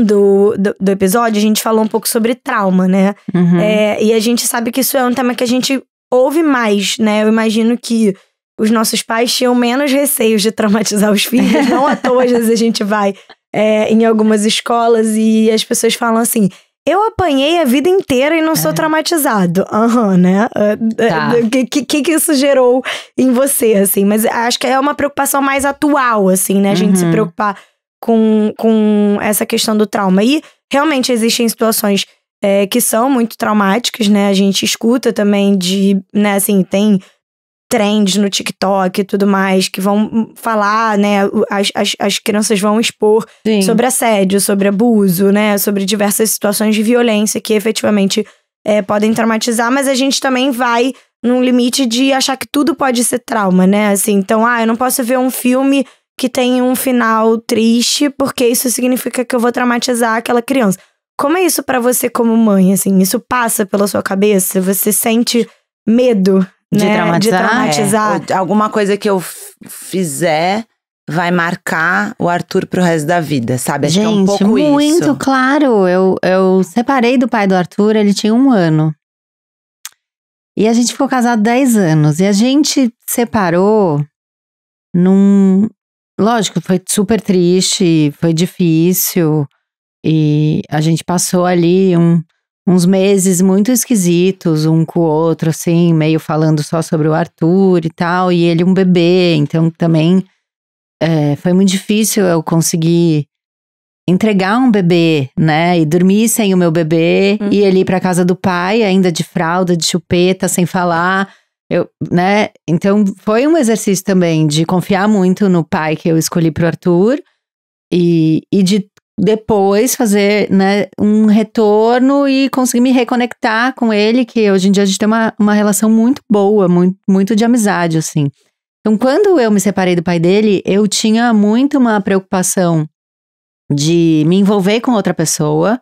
Speaker 2: do, do, do, episódio, a gente falou um pouco sobre trauma, né? Uhum. É, e a gente sabe que isso é um tema que a gente ouve mais, né? Eu imagino que os nossos pais tinham menos receios de traumatizar os filhos. Não à toa, às vezes a gente vai é, em algumas escolas e as pessoas falam assim. Eu apanhei a vida inteira e não é. sou traumatizado. Aham, uhum, né? É, é, tá. O que, que, que isso gerou em você, assim? Mas acho que é uma preocupação mais atual, assim, né? A gente uhum. se preocupar com, com essa questão do trauma. E realmente existem situações é, que são muito traumáticas, né? A gente escuta também de, né, assim, tem trends no TikTok e tudo mais que vão falar, né? As, as, as crianças vão expor Sim. sobre assédio, sobre abuso, né? Sobre diversas situações de violência que efetivamente é, podem traumatizar, mas a gente também vai num limite de achar que tudo pode ser trauma, né? Assim, então, ah, eu não posso ver um filme que tem um final triste, porque isso significa que eu vou traumatizar aquela criança. Como é isso para você como mãe, assim? Isso passa pela sua cabeça? Você sente medo de né? traumatizar? De traumatizar.
Speaker 3: É. Alguma coisa que eu fizer vai marcar o Arthur pro resto da vida, sabe? Acho Gente, que é um pouco muito isso.
Speaker 1: claro. Eu, eu separei do pai do Arthur, ele tinha um ano. E a gente ficou casado 10 anos. E a gente separou num, Lógico, foi super triste, foi difícil. E a gente passou ali um, uns meses muito esquisitos, um com o outro, assim, meio falando só sobre o Arthur e tal, e ele um bebê, então também é, foi muito difícil eu conseguir entregar um bebê, né? E dormir sem o meu bebê, uhum. e ele ir pra casa do pai, ainda de fralda, de chupeta, sem falar. Eu, né? Então foi um exercício também de confiar muito no pai que eu escolhi para o Arthur e, e de depois fazer né, um retorno e conseguir me reconectar com ele, que hoje em dia a gente tem uma, uma relação muito boa, muito, muito de amizade, assim. Então, quando eu me separei do pai dele, eu tinha muito uma preocupação de me envolver com outra pessoa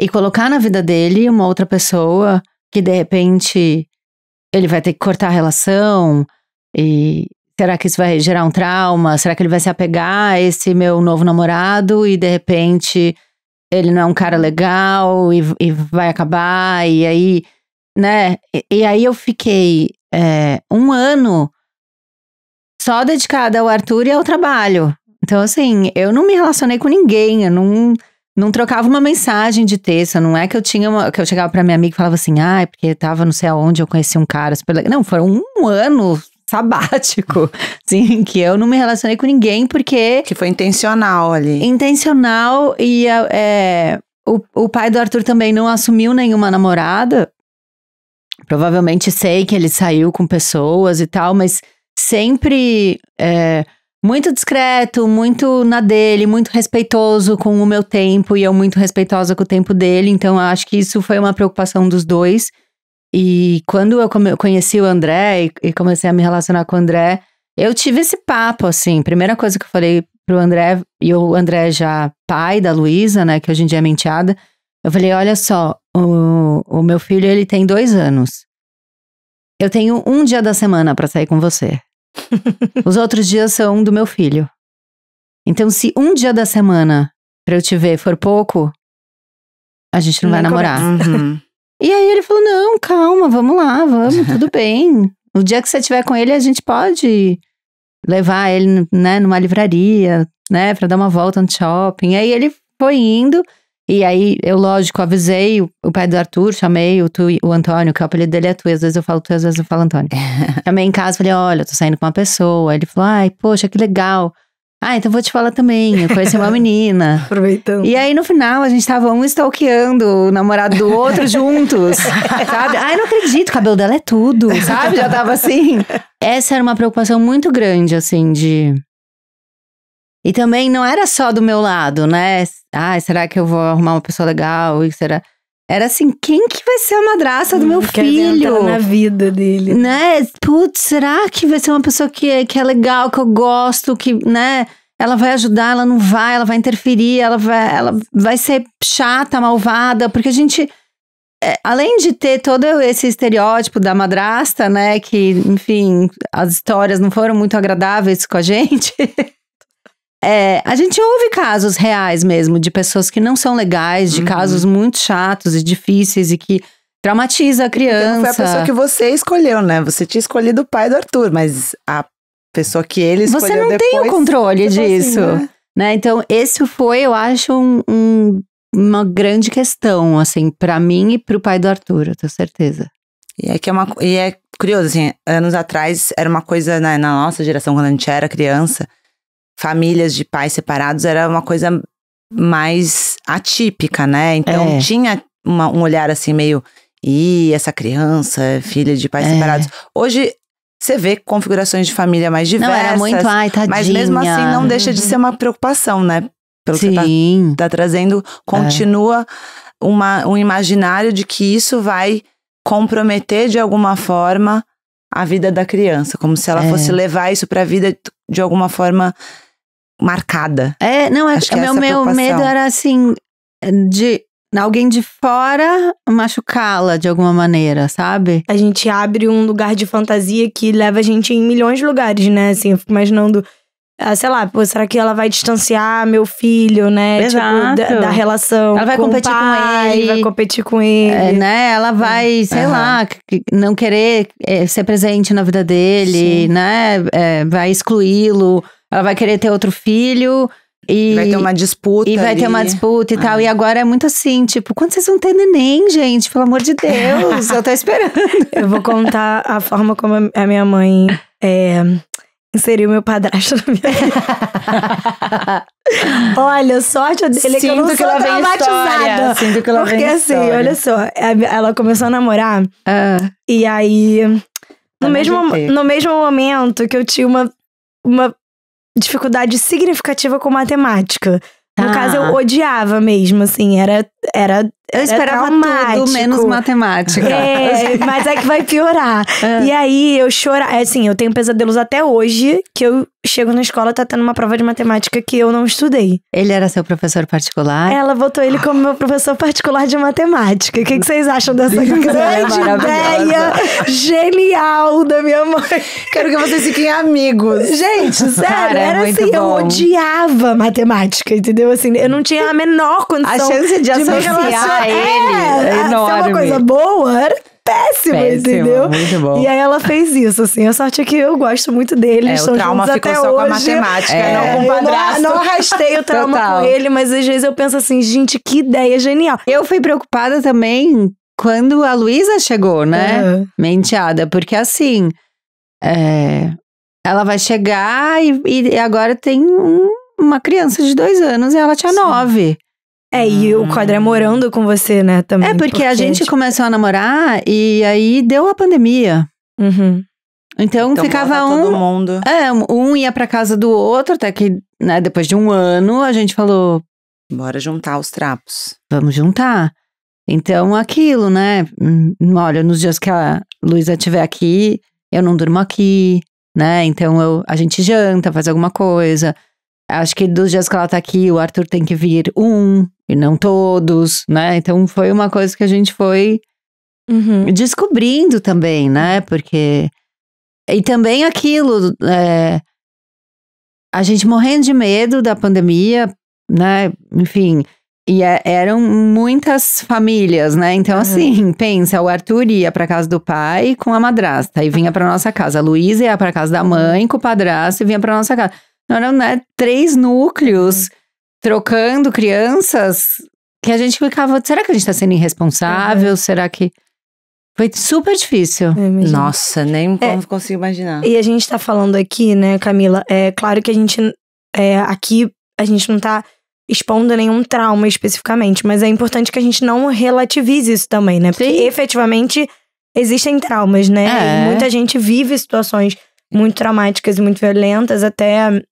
Speaker 1: e colocar na vida dele uma outra pessoa que de repente ele vai ter que cortar a relação? E será que isso vai gerar um trauma? Será que ele vai se apegar a esse meu novo namorado e de repente ele não é um cara legal e, e vai acabar? E aí, né? E, e aí eu fiquei é, um ano só dedicada ao Arthur e ao trabalho. Então, assim, eu não me relacionei com ninguém, eu não não trocava uma mensagem de texto, não é que eu tinha uma, que eu chegava para minha amiga e falava assim, ah, é porque eu tava não sei aonde, eu conheci um cara super legal. Não, foram um ano sabático, assim, que eu não me relacionei com ninguém porque... Que foi intencional ali. Intencional e é, o, o pai do Arthur também não assumiu nenhuma namorada. Provavelmente sei que ele saiu com pessoas e tal, mas sempre... É, muito discreto, muito na dele, muito respeitoso com o meu tempo e eu muito respeitosa com o tempo dele. Então, acho que isso foi uma preocupação dos dois. E quando eu conheci o André e, e comecei a me relacionar com o André, eu tive esse papo, assim. Primeira coisa que eu falei pro André, e o André já pai da Luísa, né, que hoje em dia é menteada, eu falei: olha só, o, o meu filho ele tem dois anos. Eu tenho um dia da semana para sair com você. Os outros dias são do meu filho. Então, se um dia da semana pra eu te ver for pouco, a gente não, não vai namorar. Uhum. E aí ele falou: não, calma, vamos lá, vamos, tudo bem. O dia que você estiver com ele, a gente pode levar ele, né, numa livraria, né, pra dar uma volta no shopping. Aí ele foi indo. E aí, eu, lógico, avisei o, o pai do Arthur, chamei o, tu, o Antônio, que é o apelido dele é tu, às vezes eu falo tu, às vezes eu falo Antônio. chamei em casa, falei, olha, tô saindo com uma pessoa. ele falou, ai, poxa, que legal. Ah, então vou te falar também. Eu conheci uma menina. Aproveitando. E aí, no final, a gente tava um stalkeando o namorado do outro juntos. sabe? Ai, não acredito, o cabelo dela é tudo, sabe? Já tava assim. Essa era uma preocupação muito grande, assim, de e também não era só do meu lado, né? Ah, será que eu vou arrumar uma pessoa legal? E será. Era assim, quem que vai ser a madraça do hum, meu filho? na
Speaker 2: vida dele.
Speaker 1: Né? Putz, será que vai ser uma pessoa que, que é legal, que eu gosto, que, né? Ela vai ajudar, ela não vai, ela vai interferir, ela vai, ela vai ser chata, malvada, porque a gente. É, além de ter todo esse estereótipo da madrasta, né? Que, enfim, as histórias não foram muito agradáveis com a gente. É, a gente ouve casos reais mesmo, de pessoas que não são legais, de uhum. casos muito chatos e difíceis e que traumatiza a criança. não foi a pessoa que você escolheu, né? Você tinha escolhido o pai do Arthur, mas a
Speaker 3: pessoa que ele escolheu Você não depois, tem o controle tá assim, disso, assim, né?
Speaker 1: né? Então, esse foi, eu acho, um, um, uma grande questão, assim, para mim e pro pai do Arthur, eu tenho certeza. E é
Speaker 3: que é uma e é curioso assim, anos atrás era uma coisa né, na nossa geração quando a gente era criança, famílias de pais separados era uma coisa mais atípica, né? Então é. tinha uma, um olhar assim meio, e essa criança, é filha de pais é. separados. Hoje você vê configurações de família mais diversas. Não, era muito, ai, tadinha. Mas mesmo assim não deixa de ser uma preocupação, né? Pelo Sim. que você tá, tá trazendo, continua uma, um imaginário de que isso vai comprometer de alguma forma a vida da criança, como se ela é. fosse levar isso para a vida de alguma forma marcada. É, não, é, Acho é, é meu, meu medo era
Speaker 1: assim, de alguém de fora machucá-la de alguma maneira, sabe? A gente abre um lugar de fantasia que leva a gente em milhões de lugares, né?
Speaker 2: Assim, eu fico imaginando ah, sei lá, pô, será que ela vai distanciar meu filho, né? Exato. Tipo, da, da, relação. Ela vai com competir pai, com ele. Vai
Speaker 1: competir com ele. É, né? Ela é. vai, sei uhum. lá, não querer é, ser presente na vida dele, Sim. né? É, vai excluí-lo. Ela vai querer ter outro filho. E vai ter uma disputa. E vai ali. ter uma disputa e ah. tal. E agora é muito assim, tipo, quando vocês vão ter neném, gente? Pelo amor de Deus, eu
Speaker 2: tô esperando. eu vou contar a forma como a minha mãe é, inserir seria o meu padrasto na minha vida. olha, sorte dele é que eu não que sou traumatizada. Sinto que ela Porque assim, história. olha só, ela começou a namorar ah. e aí no mesmo, no mesmo momento que eu tinha uma, uma dificuldade significativa com matemática. No ah. caso, eu odiava mesmo, assim, era, era eu é esperava tudo menos matemática. É, mas é que vai piorar. É. E aí eu É assim, eu tenho pesadelos até hoje que eu chego na escola tá tendo uma prova de matemática que eu não estudei. Ele era seu professor particular? Ela votou ele como meu professor particular de matemática. O que, que vocês acham dessa grande ideia genial da minha mãe? Quero que vocês fiquem amigos. Gente, sério, Cara, é era assim, bom. eu odiava matemática, entendeu? Assim, eu não tinha a menor condição a chance de, de associar pra é, ele. É, é enorme. Se é uma coisa boa, era péssimo, péssimo entendeu? Muito bom. E aí ela fez isso, assim. A sorte é que eu gosto muito dele. É, o trauma ficou só hoje. com a matemática, é, não com o
Speaker 3: padrasto. Não, não arrastei o trauma Total. com ele,
Speaker 1: mas às vezes eu penso assim, gente, que ideia genial. Eu fui preocupada também quando a Luísa chegou, né? Uhum. Menteada, porque assim. É, ela vai chegar e, e agora tem um, uma criança de dois anos e ela tinha Sim. nove. É, e o hum. quadro é morando com você, né, também. É, porque, porque a gente é tipo... começou a namorar e aí deu a pandemia. Uhum. Então, então ficava um. Todo mundo. É, um ia pra casa do outro, até que, né, depois de um ano, a gente falou. Bora juntar os trapos. Vamos juntar. Então, aquilo, né? Hum, olha, nos dias que a Luísa estiver aqui, eu não durmo aqui, né? Então eu, a gente janta, faz alguma coisa. Acho que dos dias que ela tá aqui, o Arthur tem que vir um, e não todos, né? Então foi uma coisa que a gente foi uhum. descobrindo também, né? Porque. E também aquilo, é, a gente morrendo de medo da pandemia, né? Enfim. E é, eram muitas famílias, né? Então, uhum. assim, pensa, o Arthur ia para casa do pai com a madrasta e vinha para nossa casa. A Luísa ia para casa da mãe com o padrasto e vinha para nossa casa. Não eram né, três núcleos. Uhum trocando crianças que a gente ficava, será que a gente tá sendo irresponsável? Uhum. Será que. Foi super difícil. Nossa, nem é,
Speaker 3: consigo imaginar. E a gente tá
Speaker 1: falando aqui, né,
Speaker 2: Camila? É claro que a gente. É, aqui a gente não tá expondo nenhum trauma especificamente, mas é importante que a gente não relativize isso também, né? Porque Sim. efetivamente existem traumas, né? É. muita gente vive situações muito traumáticas e muito violentas, até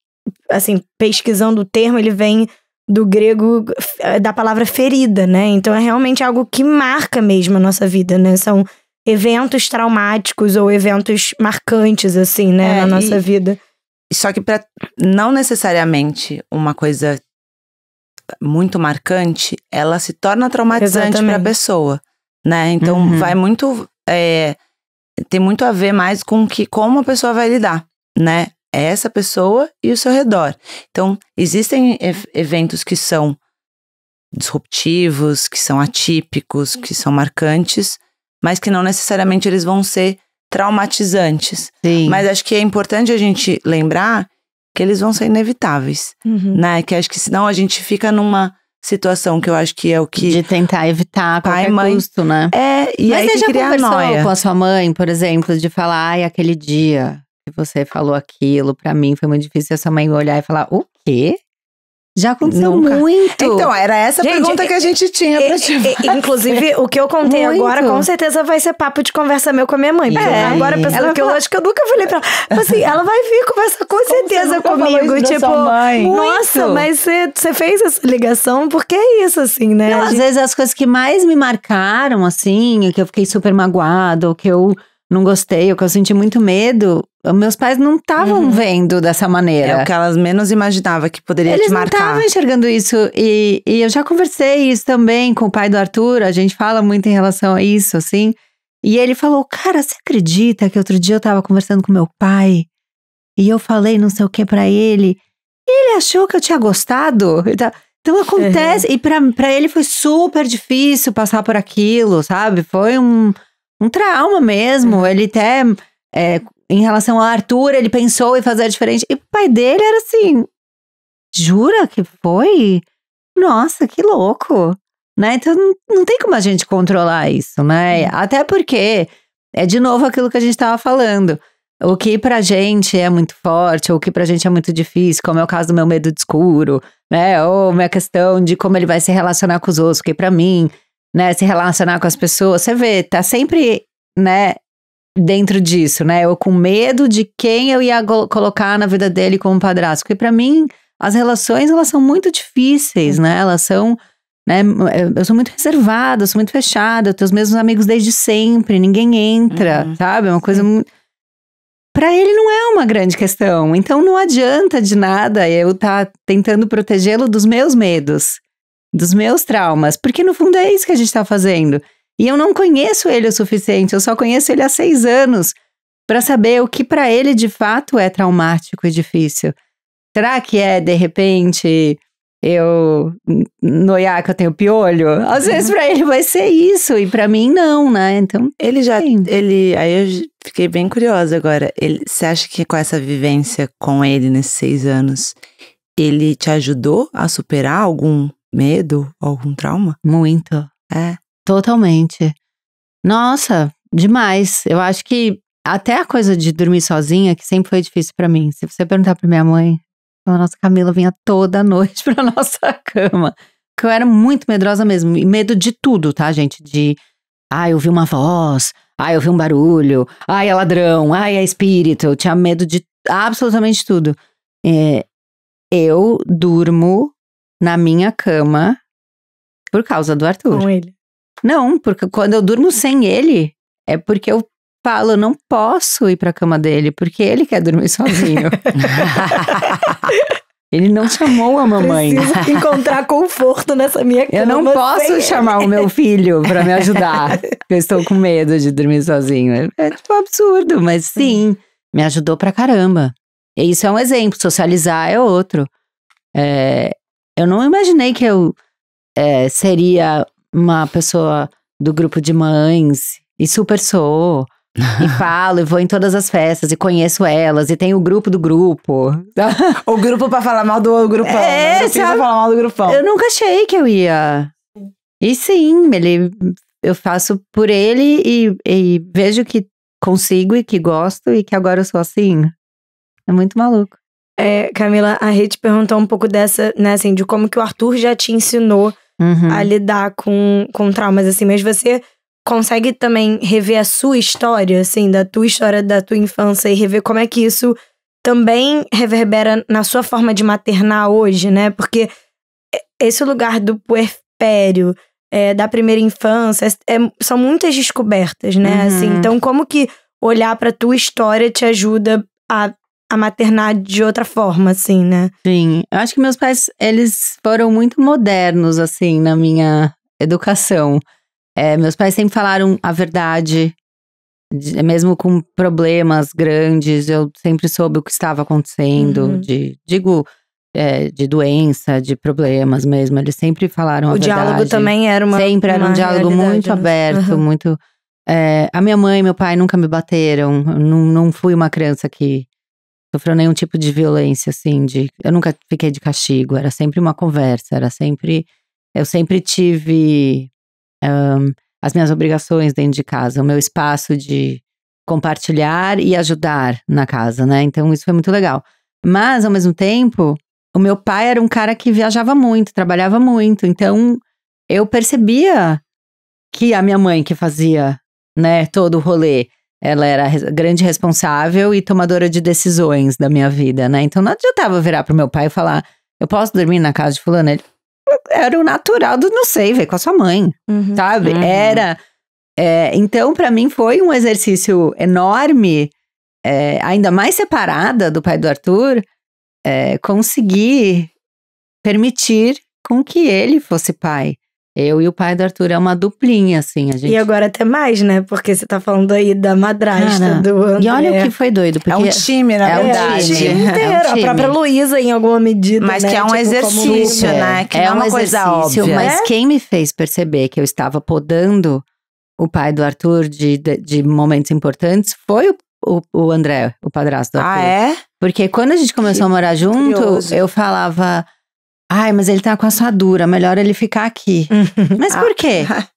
Speaker 2: assim, pesquisando o termo, ele vem do grego eh, da palavra ferida, né? Então é realmente algo que marca mesmo a nossa vida, né? São eventos traumáticos ou eventos marcantes assim, né, é, na nossa e,
Speaker 3: vida. Só que para não necessariamente uma coisa muito marcante, ela se torna traumatizante para a pessoa, né? Então uhum. vai muito é, tem muito a ver mais com que como a pessoa vai lidar, né? é essa pessoa e o seu redor. Então, existem eventos que são disruptivos, que são atípicos, que são marcantes, mas que não necessariamente eles vão ser traumatizantes. Sim. Mas acho que é importante a gente lembrar que eles vão ser inevitáveis, uhum. né? Que acho que senão a gente fica numa
Speaker 1: situação que eu acho que é o que de tentar evitar pai qualquer mãe, custo, né? É, e Mas aí você já conversou com a sua mãe, por exemplo, de falar, ai, aquele dia que você falou aquilo, para mim foi muito difícil essa mãe olhar e falar, o quê? Já aconteceu Nunca. muito. Então, era essa gente, pergunta que a gente tinha pra te Inclusive, o que eu contei muito. agora, com certeza vai ser
Speaker 2: papo de conversa meu com a minha mãe. É, agora, pensando ela que fala... eu acho que eu nunca falei pra ela. Tipo assim, ela vai vir conversar
Speaker 1: com certeza comigo. Tipo, nossa, mas você fez essa ligação porque é isso, assim, né? Não, gente... Às vezes as coisas que mais me marcaram, assim, que eu fiquei super magoada, ou que eu não gostei, ou que eu senti muito medo, meus pais não estavam uhum. vendo dessa maneira. É o que elas menos imaginavam que poderia Eles te marcar. Eles não estavam enxergando isso. E, e eu já conversei isso também com o pai do Arthur. A gente fala muito em relação a isso, assim. E ele falou, cara, você acredita que outro dia eu tava conversando com meu pai? E eu falei não sei o que para ele. E ele achou que eu tinha gostado. Tá, então acontece. Uhum. E para ele foi super difícil passar por aquilo, sabe? Foi um, um trauma mesmo. Uhum. Ele até é, em relação ao Arthur, ele pensou em fazer diferente. E o pai dele era assim. Jura que foi? Nossa, que louco. Né? Então não tem como a gente controlar isso, né? Até porque é de novo aquilo que a gente estava falando. O que pra gente é muito forte, ou o que pra gente é muito difícil, como é o caso do meu medo de escuro, né? Ou minha questão de como ele vai se relacionar com os outros, que pra mim, né, se relacionar com as pessoas, você vê, tá sempre, né, dentro disso, né? Eu com medo de quem eu ia colocar na vida dele como padrasto. Porque para mim, as relações, elas são muito difíceis, né? Elas são... Né? Eu sou muito reservada, sou muito fechada, eu tenho os mesmos amigos desde sempre, ninguém entra, uhum. sabe? É uma coisa muito... Para ele não é uma grande questão, então não adianta de nada eu estar tá tentando protegê-lo dos meus medos, dos meus traumas, porque no fundo é isso que a gente está fazendo. E eu não conheço ele o suficiente, eu só conheço ele há seis anos para saber o que para ele de fato é traumático e difícil. Será que é, de repente, eu noiar que eu tenho piolho? Às vezes para ele vai ser isso e para mim não, né? Então, ele
Speaker 3: já sim. ele aí eu fiquei bem curiosa agora. você acha que com essa vivência com ele nesses seis anos, ele te ajudou a superar algum medo, algum trauma?
Speaker 1: Muito. É. Totalmente. Nossa, demais. Eu acho que até a coisa de dormir sozinha, que sempre foi difícil para mim. Se você perguntar para minha mãe, a nossa Camila vinha toda noite pra nossa cama. Que eu era muito medrosa mesmo. E medo de tudo, tá, gente? De. Ah, eu vi uma voz. Ah, eu vi um barulho. Ah, é ladrão. Ah, é espírito. Eu tinha medo de absolutamente tudo. É, eu durmo na minha cama por causa do Arthur. Com ele. Não, porque quando eu durmo sem ele, é porque eu falo, não posso ir pra cama dele, porque ele quer dormir sozinho. Ele não chamou a mamãe. Preciso encontrar conforto nessa minha cama. Eu não posso chamar ele. o meu filho para me ajudar. eu estou com medo de dormir sozinho. É, é tipo um absurdo, mas sim, me ajudou pra caramba. E isso é um exemplo, socializar é outro. É, eu não imaginei que eu é, seria uma pessoa do grupo de mães e super sou. e falo, e vou em todas as festas, e conheço elas, e tem o grupo do grupo.
Speaker 3: o grupo pra falar mal do grupão. É, o grupo pra falar mal do grupão. Eu
Speaker 1: nunca achei que eu ia. E sim, ele, eu faço por ele e, e vejo que consigo e que gosto e que agora eu sou assim. É muito
Speaker 2: maluco. É, Camila, a Rita perguntou um pouco dessa, né, assim, de como que o Arthur já te ensinou uhum. a lidar com, com traumas, assim. Mas você consegue também rever a sua história, assim, da tua história da tua infância e rever como é que isso também reverbera na sua forma de maternar hoje, né? Porque esse lugar do puerpério, é, da primeira infância, é, é são muitas descobertas, né? Assim, uhum. Assim, então, como que olhar para tua história te ajuda a a maternar
Speaker 1: de outra forma, assim, né? Sim. Eu acho que meus pais, eles foram muito modernos, assim, na minha educação. É, meus pais sempre falaram a verdade, de, mesmo com problemas grandes, eu sempre soube o que estava acontecendo, uhum. de, digo, é, de doença, de problemas mesmo. Eles sempre falaram o a verdade. O diálogo também era uma. Sempre era um diálogo muito né? aberto, uhum. muito. É, a minha mãe e meu pai nunca me bateram. Eu não, não fui uma criança que sofreu nenhum tipo de violência, assim, de. Eu nunca fiquei de castigo, era sempre uma conversa, era sempre. Eu sempre tive um, as minhas obrigações dentro de casa, o meu espaço de compartilhar e ajudar na casa, né? Então isso foi muito legal. Mas, ao mesmo tempo, o meu pai era um cara que viajava muito, trabalhava muito, então eu percebia que a minha mãe que fazia, né, todo o rolê. Ela era grande responsável e tomadora de decisões da minha vida, né? Então não adiantava virar pro meu pai e falar: eu posso dormir na casa de fulano? Ele era o natural do não sei, ver com a sua mãe, uhum. sabe? Uhum. Era. É, então, para mim, foi um exercício enorme, é, ainda mais separada do pai do Arthur, é, conseguir permitir com que ele fosse pai. Eu e o pai do Arthur é uma duplinha, assim. A gente... E
Speaker 2: agora até mais, né? Porque você tá falando aí da madrasta Cara, do André. E olha o que foi
Speaker 1: doido. É porque né? é, é, é um time, na é verdade. É um time
Speaker 2: inteiro. É um time. A própria Luísa, em alguma medida. Mas né? que é um tipo, exercício, como... né? Que é, é um exercício. Mas
Speaker 1: quem me fez perceber que eu estava podando o pai do Arthur de, de, de momentos importantes foi o o, o André, o padrasto do ah, Arthur. Ah, é? Porque quando a gente começou que a morar junto, curioso. eu falava. Ai, mas ele tá com assadura, melhor ele ficar aqui. Uhum. mas por quê? Ah, ah.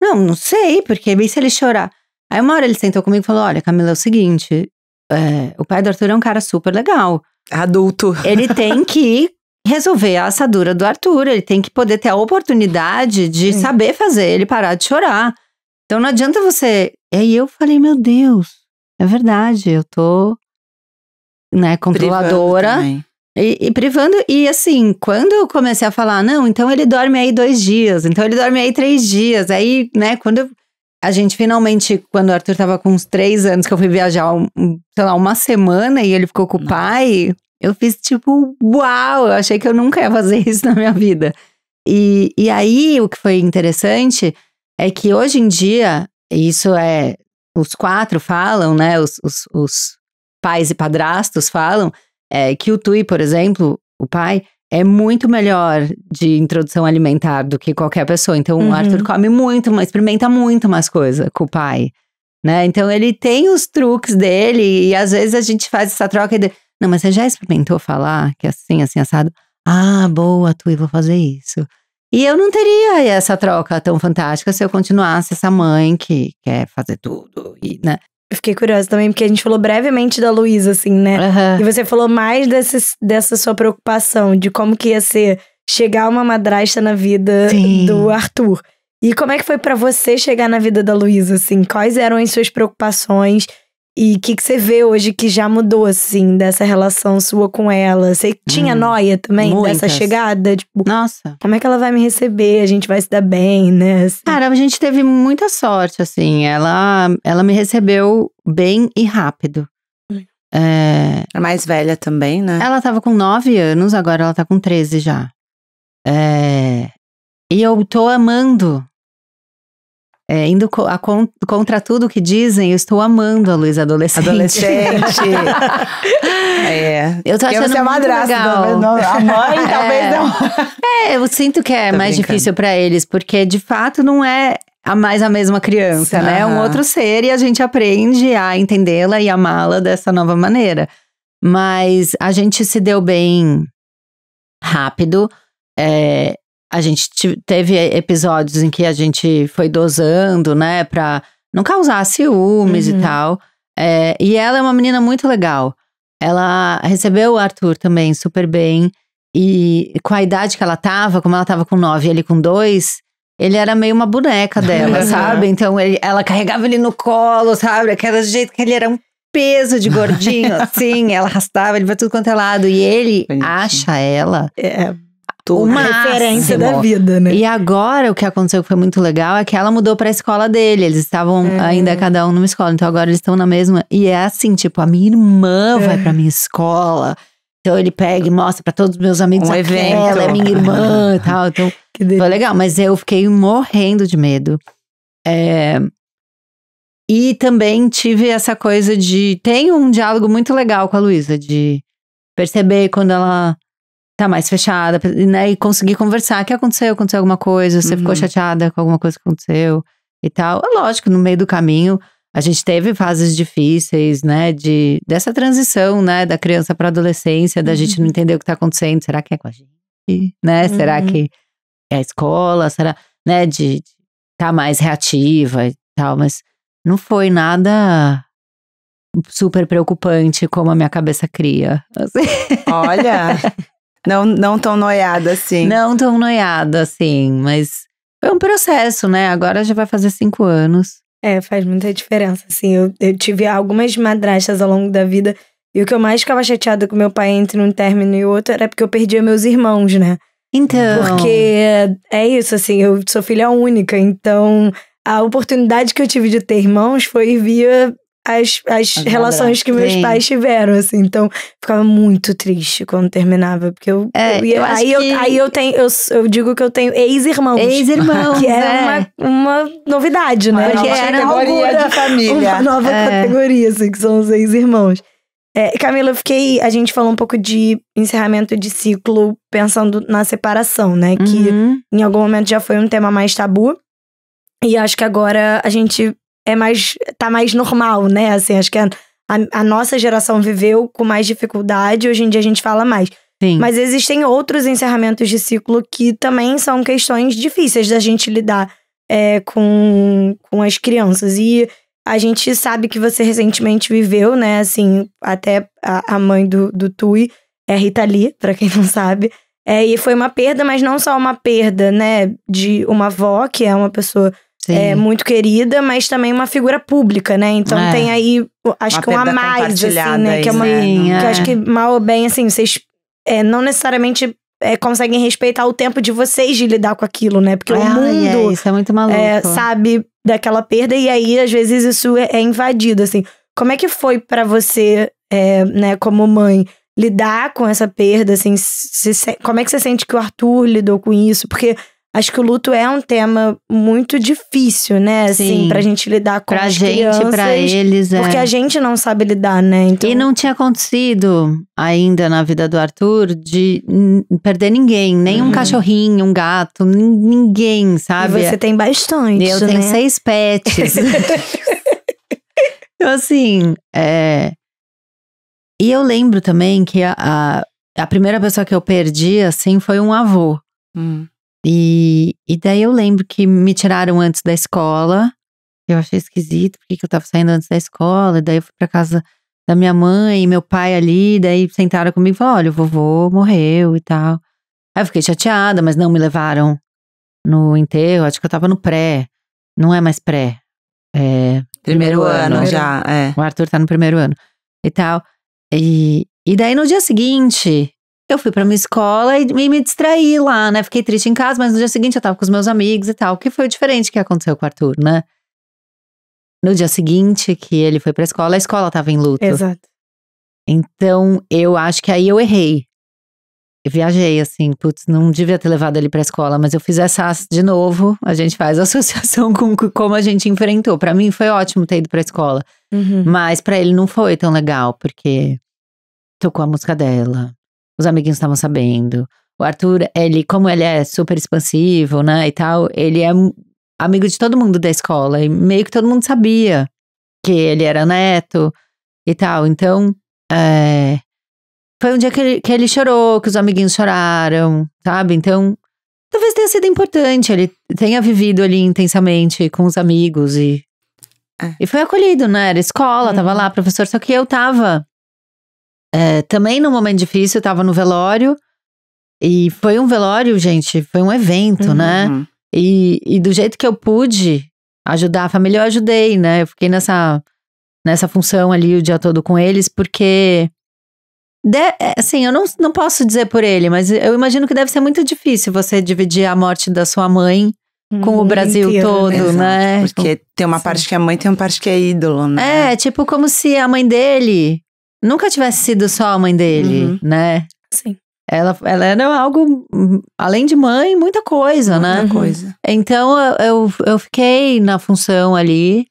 Speaker 1: não, não sei, porque é bem se ele chorar. Aí uma hora ele sentou comigo e falou: Olha, Camila, é o seguinte, é, o pai do Arthur é um cara super legal. Adulto. Ele tem que resolver a assadura do Arthur, ele tem que poder ter a oportunidade de Sim. saber fazer ele parar de chorar. Então não adianta você. E aí eu falei: Meu Deus, é verdade, eu tô né, controladora. E, e, privando, e assim, quando eu comecei a falar, não, então ele dorme aí dois dias, então ele dorme aí três dias, aí, né, quando a gente finalmente, quando o Arthur tava com uns três anos, que eu fui viajar, um, sei lá, uma semana e ele ficou com o pai, eu fiz tipo, uau, eu achei que eu nunca ia fazer isso na minha vida. E, e aí, o que foi interessante é que hoje em dia, isso é, os quatro falam, né, os, os, os pais e padrastos falam, é, que o Tui, por exemplo, o pai, é muito melhor de introdução alimentar do que qualquer pessoa. Então, uhum. o Arthur uhum. come muito, mas experimenta muito mais coisa com o pai, né? Então, ele tem os truques dele e às vezes a gente faz essa troca de... Não, mas você já experimentou falar que é assim, assim, assado? Ah, boa, Tui, vou fazer isso. E eu não teria essa troca tão fantástica se eu continuasse essa mãe que quer fazer tudo, e, né?
Speaker 2: Eu fiquei curiosa também, porque a gente falou brevemente da Luísa, assim, né? Uhum. E você falou mais desse, dessa sua preocupação, de como que ia ser chegar uma madrasta na vida Sim. do Arthur. E como é que foi para você chegar na vida da Luísa, assim? Quais eram as suas preocupações? E o que, que você vê hoje que já mudou, assim, dessa relação sua com ela? Você tinha hum, noia também muitas. dessa chegada? Tipo, Nossa. Como é que ela vai
Speaker 1: me receber? A gente vai se dar bem, né? Assim. Cara, a gente teve muita sorte, assim. Ela, ela me recebeu bem e rápido. Hum. É... A mais velha também, né? Ela tava com 9 anos, agora ela tá com 13 já. É... E eu tô amando é, indo co con contra tudo que dizem, eu estou amando a Luísa adolescente. Adolescente. é. Eu tô achando você é madrasta, legal. Não, a mãe é. talvez não. É, eu sinto que é tô mais brincando. difícil para eles, porque de fato não é a mais a mesma criança, Sim. né? É um outro ser e a gente aprende a entendê-la e amá-la dessa nova maneira. Mas a gente se deu bem rápido. É, a gente teve episódios em que a gente foi dosando, né, pra não causar ciúmes uhum. e tal. É, e ela é uma menina muito legal. Ela recebeu o Arthur também super bem. E com a idade que ela tava, como ela tava com nove e ele com dois, ele era meio uma boneca dela, sabe? Então ele, ela carregava ele no colo, sabe? Aquela jeito que ele era um peso de gordinho, assim, ela arrastava ele pra tudo quanto é lado. E ele Bonitinho. acha ela. É muito. Uma referência da vida, né? E agora o que aconteceu que foi muito legal é que ela mudou para a escola dele. Eles estavam é. ainda cada um numa escola, então agora eles estão na mesma. E é assim, tipo, a minha irmã é. vai para minha escola. Então ele pega e mostra para todos os meus amigos um aquela, evento. é minha irmã e tal. Então, foi legal, mas eu fiquei morrendo de medo. É, e também tive essa coisa de. Tem um diálogo muito legal com a Luísa, de perceber quando ela tá mais fechada, né? E conseguir conversar. O que aconteceu? Aconteceu alguma coisa? Você uhum. ficou chateada com alguma coisa que aconteceu e tal. É lógico, no meio do caminho, a gente teve fases difíceis, né? De, dessa transição, né? Da criança para adolescência, da uhum. gente não uhum. entender o que tá acontecendo. Será que é com a gente? Né? Uhum. Será que é a escola? Será, né? De tá mais reativa e tal. Mas não foi nada super preocupante como a minha cabeça cria. Assim. Olha! Não, não tão noiada assim. Não tão noiada assim, mas foi um processo, né? Agora já vai fazer cinco anos. É, faz muita
Speaker 2: diferença, assim. Eu, eu tive algumas madrastas ao longo da vida. E o que eu mais ficava chateada com meu pai entre um término e outro era porque eu perdia meus irmãos, né?
Speaker 1: Então. Porque
Speaker 2: é isso, assim, eu sou filha única, então a oportunidade que eu tive de ter irmãos foi via as, as, relações que meus Sim. pais tiveram, assim. Então, ficava muito triste quando terminava, porque eu... É, eu, eu aí, eu, que... aí eu tenho... Eu, eu digo que eu tenho ex-irmãos. Ex-irmãos, Que é. uma, uma novidade, né? Uma nova categoria de família. Uma nova é. categoria, assim, que são os ex-irmãos. É, Camila, eu fiquei... A gente falou um pouco de encerramento de ciclo pensando na separação, né? Uhum. Que em algum momento já foi um tema mais tabu. E acho que agora a gente é mais. tá mais normal, né? Assim, acho que a, a, a nossa geração viveu com mais dificuldade, hoje em dia a gente fala mais. Sim. Mas existem outros encerramentos de ciclo que também são questões difíceis da gente lidar é, com, com as crianças. E a gente sabe que você recentemente viveu, né? Assim, até a, a mãe do, do Tui é Rita Lee, pra quem não sabe. É, e foi uma perda, mas não só uma perda, né? De uma avó, que é uma pessoa Sim. é muito querida, mas também uma figura pública, né? Então é. tem aí, acho uma que um a mais, assim, né? Aí, que é uma. Sim, é. Né? que eu acho é. que mal ou bem, assim, vocês é, não necessariamente. É, conseguem respeitar o tempo de vocês de lidar com aquilo, né?
Speaker 1: Porque o mundo. É, isso é muito maluco. É,
Speaker 2: sabe daquela perda, e aí, às vezes, isso é, invadido, assim. Como é que foi para você, né, como mãe, lidar com essa perda, assim? Se, se, como é que você sente que o Arthur lidou com isso? Porque Acho que o luto é um tema muito difícil, né? Assim, Sim. pra gente lidar com pra as gente, crianças. Pra eles, é. Porque a
Speaker 1: gente não sabe lidar, né? Então... E não tinha acontecido ainda na vida do Arthur de perder ninguém. Nem uhum. um cachorrinho, um gato, ninguém, sabe? E você tem bastante, Eu né? tenho seis pets. então, assim, é... E eu lembro também que a, a, a, primeira pessoa que eu perdi, assim, foi um avô. Hum. E, e daí eu lembro que me tiraram antes da escola. Eu achei esquisito, porque eu tava saindo antes da escola. E daí eu fui pra casa da minha mãe e meu pai ali. Daí sentaram comigo e falaram: olha, o vovô morreu e tal. Aí eu fiquei chateada, mas não me levaram no enterro. Acho que eu tava no pré. Não é mais pré. É, primeiro, primeiro ano, ano, já, é. O Arthur tá no primeiro ano e tal. E, e daí no dia seguinte, eu fui para minha escola e, me distraí lá, né? Fiquei triste em casa, mas no dia seguinte eu tava com os meus amigos e tal. que foi o diferente que aconteceu com o Arthur, né? No dia seguinte que ele foi pra escola, a escola tava em luto. Exato. Então, eu acho que aí eu errei. Eu viajei, assim, putz, não devia ter levado ele pra escola, mas eu fiz essa de novo. A gente faz associação com como a gente enfrentou. Para mim foi ótimo ter ido pra escola. Uhum. Mas para ele não foi tão legal, porque tocou a música dela os amiguinhos estavam sabendo. O Arthur, ele, como ele é super expansivo, né, e tal, ele é amigo de todo mundo da escola e meio que todo mundo sabia que ele era neto e tal. Então, é, foi um dia que ele, que ele chorou, que os amiguinhos choraram, sabe? Então, talvez tenha sido importante, ele tenha vivido ali intensamente com os amigos e. É. E foi acolhido, né? Era escola, uhum. tava lá, professor, só que eu tava é, também num momento difícil, eu tava no velório. E foi um velório, gente, foi um evento, né? uhum. né? E, e do jeito que eu pude ajudar a família, eu ajudei, né? Eu fiquei nessa, nessa função ali o dia todo com eles, porque. De, é, assim, eu não, não posso dizer por ele, mas eu imagino que deve ser muito difícil você dividir a morte da sua mãe com hum, o Brasil inteiro, né? todo, mesmo. né? Então porque tem uma Sim. parte que é mãe, tem uma parte que é ídolo, né? É, tipo como se a mãe dele nunca tivesse sido só a mãe dele, uhum. né? Sim. Ela, ela era algo, além de mãe, muita coisa, muita né? Muita coisa. Então eu, eu fiquei na função ali.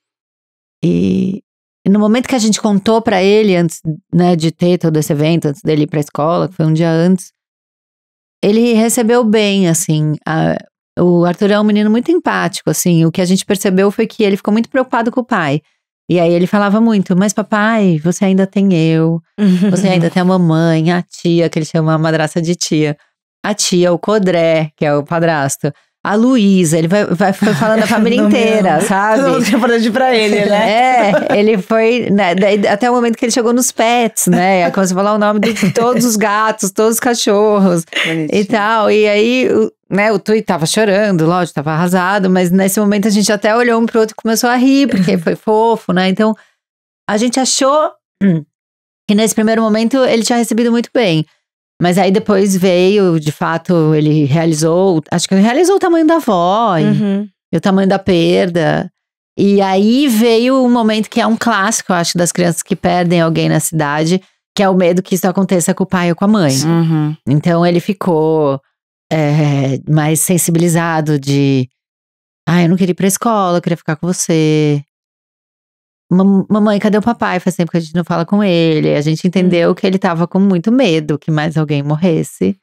Speaker 1: E no momento que a gente contou para ele, antes né, de ter todo esse evento, antes dele ir pra escola, que foi um dia antes, ele recebeu bem, assim. A, o Arthur é um menino muito empático, assim. O que a gente percebeu foi que ele ficou muito preocupado com o pai. E aí ele falava muito, mas papai, você ainda tem eu, você ainda tem a mamãe, a tia, que ele chama a madraça de tia, a tia, o Codré, que é o padrasto, a Luísa, ele vai, vai, foi falando a família inteira, sabe? Todo mundo falando pra ele, né? É, ele foi, né, até o momento que ele chegou nos pets, né? Começou a falar o nome de todos os gatos, todos os cachorros Bonitinho. e tal. E aí né, o Tui tava chorando, lógico, tava arrasado, mas nesse momento a gente até olhou um pro outro e começou a rir, porque foi fofo, né? Então, a gente achou hum, que nesse primeiro momento ele tinha recebido muito bem. Mas aí depois veio, de fato, ele realizou, acho que ele realizou o tamanho da avó, uhum. e, o tamanho da perda. E aí veio um momento que é um clássico, eu acho, das crianças que perdem alguém na cidade, que é o medo que isso aconteça com o pai ou com a mãe. Uhum. Então ele ficou é, mais sensibilizado de ah, eu não queria ir pra escola, eu queria ficar com você. Mamãe, cadê o papai? Faz tempo que a gente não fala com ele. A gente hum. entendeu que ele tava com muito medo que mais alguém morresse.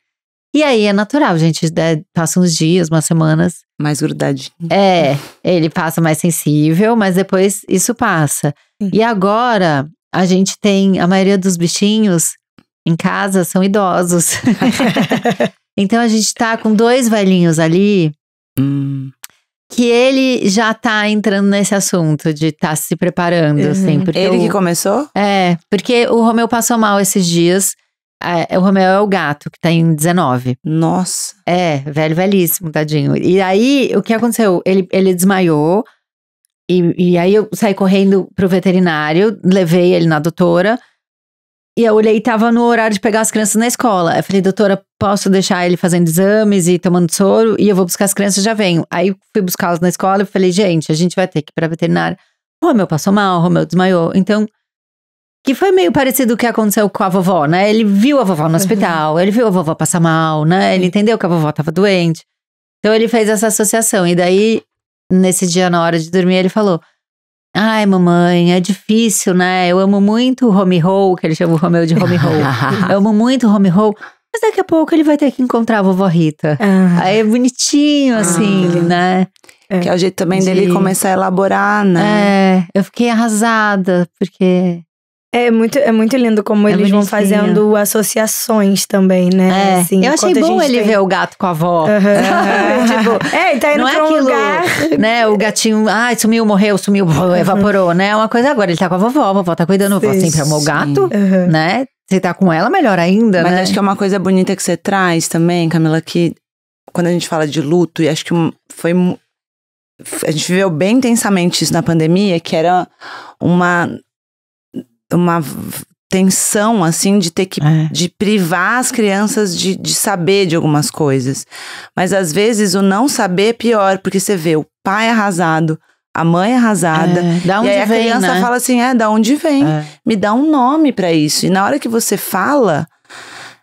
Speaker 1: E aí é natural, a gente né, passa uns dias, umas semanas. Mais grudadinho. É, ele passa mais sensível, mas depois isso passa. Sim. E agora, a gente tem. A maioria dos bichinhos em casa são idosos. Então a gente tá com dois velhinhos ali. Hum. Que ele já tá entrando nesse assunto de tá se preparando, assim, uhum. assim. Ele o, que começou? É, porque o Romeu passou mal esses dias. É, o Romeu é o gato, que tá em 19. Nossa. É, velho, velhíssimo, tadinho. E aí, o que aconteceu? Ele, ele desmaiou. E, e aí eu saí correndo pro veterinário, levei ele na doutora. E eu olhei e tava no horário de pegar as crianças na escola. Eu falei, doutora, posso deixar ele fazendo exames e tomando soro? E eu vou buscar as crianças e já venho. Aí fui buscá-las na escola e falei, gente, a gente vai ter que ir pra veterinária. O Romeu passou mal, o Romeu desmaiou. Então, que foi meio parecido o que aconteceu com a vovó, né? Ele viu a vovó no hospital, uhum. ele viu a vovó passar mal, né? Ele entendeu que a vovó tava doente. Então ele fez essa associação. E daí, nesse dia, na hora de dormir, ele falou: Ai, mamãe, é difícil, né? Eu amo muito o home roll, que ele chama o Romeu de home roll. Eu amo muito o home roll. Mas daqui a pouco ele vai ter que encontrar a vovó Rita. Ah. Aí é bonitinho, ah. assim, ah. né? É. Que é o jeito também de... dele começar a elaborar, né? É, eu fiquei
Speaker 2: arrasada, porque é muito, é muito lindo como é eles bonitinho. vão fazendo
Speaker 1: associações também, né? É. Assim, eu achei bom ele tem... ver o gato com a avó. Uhum. Uhum. tipo, é, tá indo não é aquilo, lugar. né? O gatinho, ai, ah, sumiu, morreu, sumiu, evaporou, né? É uma coisa agora, ele tá com a vovó, a vovó tá cuidando, a vovó sempre amou o gato, uhum. né? Você tá com ela, melhor ainda, Mas né? acho que é uma
Speaker 3: coisa bonita que você traz também, Camila, que quando a gente fala de luto, e acho que foi a gente viveu bem intensamente isso na pandemia, que era uma uma tensão, assim, de ter que é. de privar as crianças de, de saber de algumas coisas. Mas às vezes o não saber é pior, porque você vê o pai arrasado, a mãe arrasada. É, da onde e aí vem, a criança né? fala assim: é, da onde vem? É. Me dá um nome para isso. E na hora que você fala,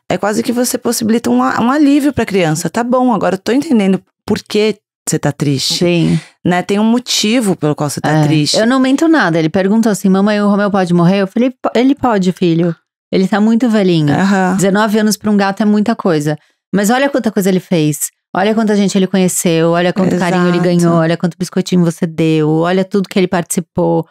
Speaker 3: é quase que você possibilita um, um alívio pra criança. Tá bom, agora eu tô entendendo por que você tá triste. Sim. Né? Tem um motivo pelo qual você tá é. triste. Eu
Speaker 1: não minto nada. Ele perguntou assim: mamãe, o Romeu pode morrer? Eu falei: ele pode, filho. Ele tá muito velhinho. Uhum. 19 anos pra um gato é muita coisa. Mas olha quanta coisa ele fez. Olha quanta gente ele conheceu, olha quanto Exato. carinho ele ganhou, olha quanto biscoitinho você deu, olha tudo que ele participou.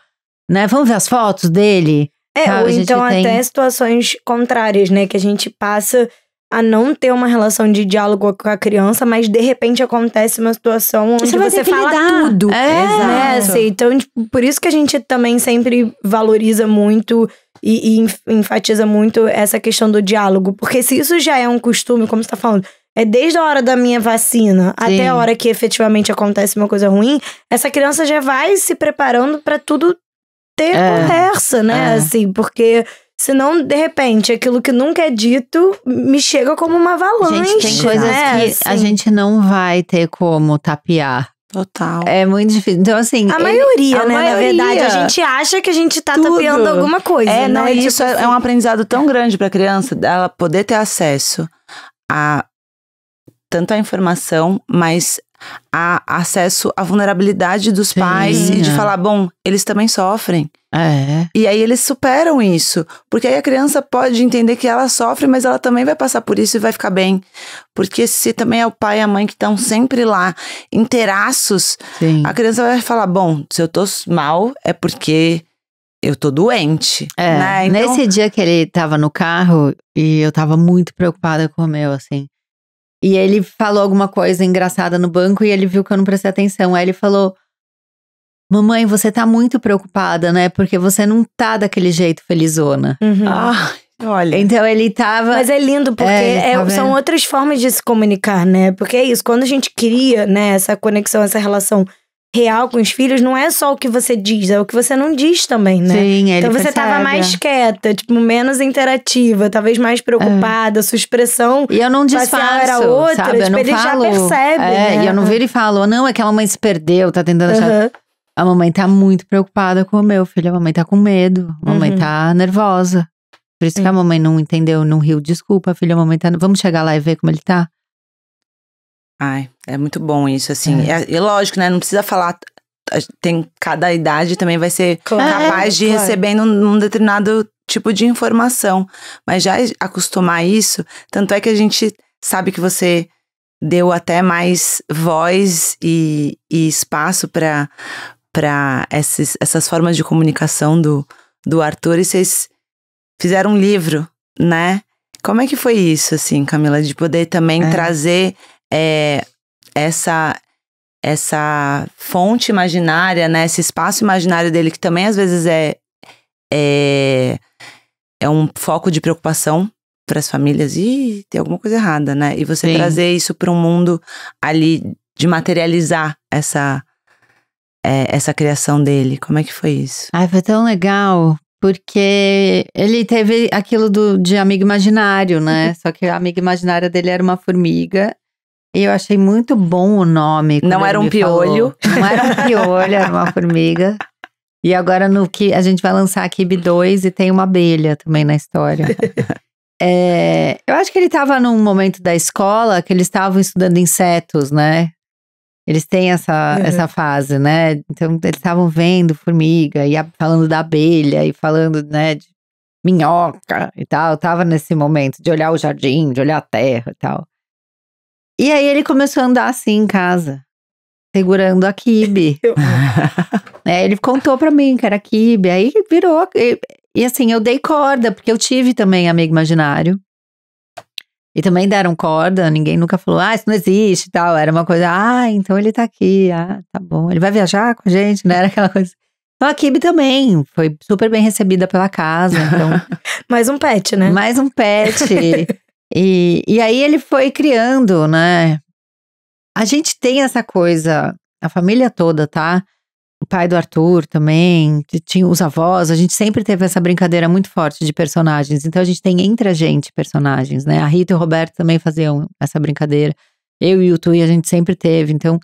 Speaker 1: Né? Vamos ver as fotos dele? É, ou então até
Speaker 2: situações contrárias, né? Que a gente passa a não ter uma relação de diálogo com a criança, mas de repente acontece uma situação onde você, você fala lidar. tudo. É, né? Assim, então, tipo, por isso que a gente também sempre valoriza muito e, e, enfatiza muito essa questão do diálogo. Porque se isso já é um costume, como você tá falando, é desde a hora da minha vacina Sim. até a hora que efetivamente acontece uma coisa ruim, essa criança já vai se preparando para tudo ter é. conversa, né? É. Assim, porque Senão, de repente, aquilo que nunca é dito me chega como uma avalanche. Gente, tem né? coisas né? que assim. a gente
Speaker 1: não vai ter como tapear. Total. É muito difícil. Então, assim. A ele, é, maioria, a né? Maioria, na verdade, a gente
Speaker 3: acha que a gente tá tudo. tapeando alguma coisa. É, né? não, tipo é isso é, assim. é um aprendizado tão grande pra criança, dela poder ter acesso a tanto a informação, mas a acesso à vulnerabilidade dos Sim, pais e de falar, bom, eles também sofrem. É. E aí eles superam isso, porque aí a criança pode entender que ela sofre, mas ela também vai passar por isso e vai ficar bem. Porque se também é o pai e a mãe que estão sempre lá, inteiraços, a criança vai falar, bom, se eu tô mal é porque
Speaker 1: eu tô doente. É, né? então... Nesse dia que ele tava no carro e eu tava muito preocupada com o meu, assim. E ele falou alguma coisa engraçada no banco e ele viu que eu não prestei atenção. Aí ele falou: Mamãe, você tá muito preocupada, né? Porque você não tá daquele jeito felizona. Uhum. Ah, olha. Então ele tava.
Speaker 2: Mas é lindo, porque é, é, são outras formas de se comunicar, né? Porque é isso, quando a gente cria, né, essa conexão, essa relação real com os filhos não é só o que você diz, é o que você não diz também, né? Sim, ele Então você percebe. tava mais é. quieta, tipo, menos interativa, talvez mais preocupada, sua expressão e eu não disfarço, era outra, sabe? Eu tipo, não ele falo, já percebe, é, né? E eu não né? viro
Speaker 1: e falo, não, é que a mamãe se perdeu, tá tentando achar... Uhum. A mamãe tá muito preocupada com o meu filho, a mamãe tá com medo, a mamãe uhum. tá nervosa. Por isso Sim. que a mamãe não entendeu, não riu. Desculpa, filha, a mamãe tá... Vamos chegar lá e ver como ele tá?
Speaker 3: Ai, é muito bom isso, assim. É. é e é lógico, né? Não precisa falar. Tem cada idade também vai ser claro, capaz de claro. receber num, num determinado tipo de informação. Mas já acostumar isso, tanto é que a gente sabe que você deu até mais voz e, e espaço para essas, essas formas de comunicação do, do Arthur e vocês fizeram um livro, né? Como é que foi isso, assim, Camila, de poder também é. trazer é, essa essa fonte imaginária, né, esse espaço imaginário dele que também às vezes é é, é um foco de preocupação para as famílias e tem alguma coisa errada, né? E você Sim. trazer isso para um mundo ali de materializar essa é, essa criação dele. Como é que foi isso?
Speaker 1: Ai, foi tão legal, porque ele teve aquilo do, de amigo imaginário, né? Só que a amiga imaginária dele era uma formiga. Eu achei muito bom o nome. Não era um piolho. Falou. Não era um piolho, era uma formiga. E agora no que a gente vai lançar a Kib 2 e tem uma abelha também na história. é, eu acho que ele estava num momento da escola que eles estavam estudando insetos, né? Eles têm essa, uhum. essa fase, né? Então eles estavam vendo formiga e a, falando da abelha e falando, né, de minhoca e tal. tava nesse momento de olhar o jardim, de olhar a terra e tal. E aí ele começou a andar assim em casa, segurando a kibe. é, ele contou pra mim que era kibe, aí virou. E, e assim, eu dei corda, porque eu tive também amigo imaginário. E também deram corda, ninguém nunca falou, ah, isso não existe e tal. Era uma coisa, ah, então ele tá aqui, ah, tá bom. Ele vai viajar com a gente, né? era aquela coisa. Então a Kibe também foi super bem recebida pela casa. Então... Mais um pet, né? Mais um pet. E, e aí ele foi criando, né? A gente tem essa coisa, a família toda, tá? O pai do Arthur também, tinha os avós, a gente sempre teve essa brincadeira muito forte de personagens. Então a gente tem entre a gente personagens, né? A Rita e o Roberto também faziam essa brincadeira. Eu e o Tui a gente sempre teve. Então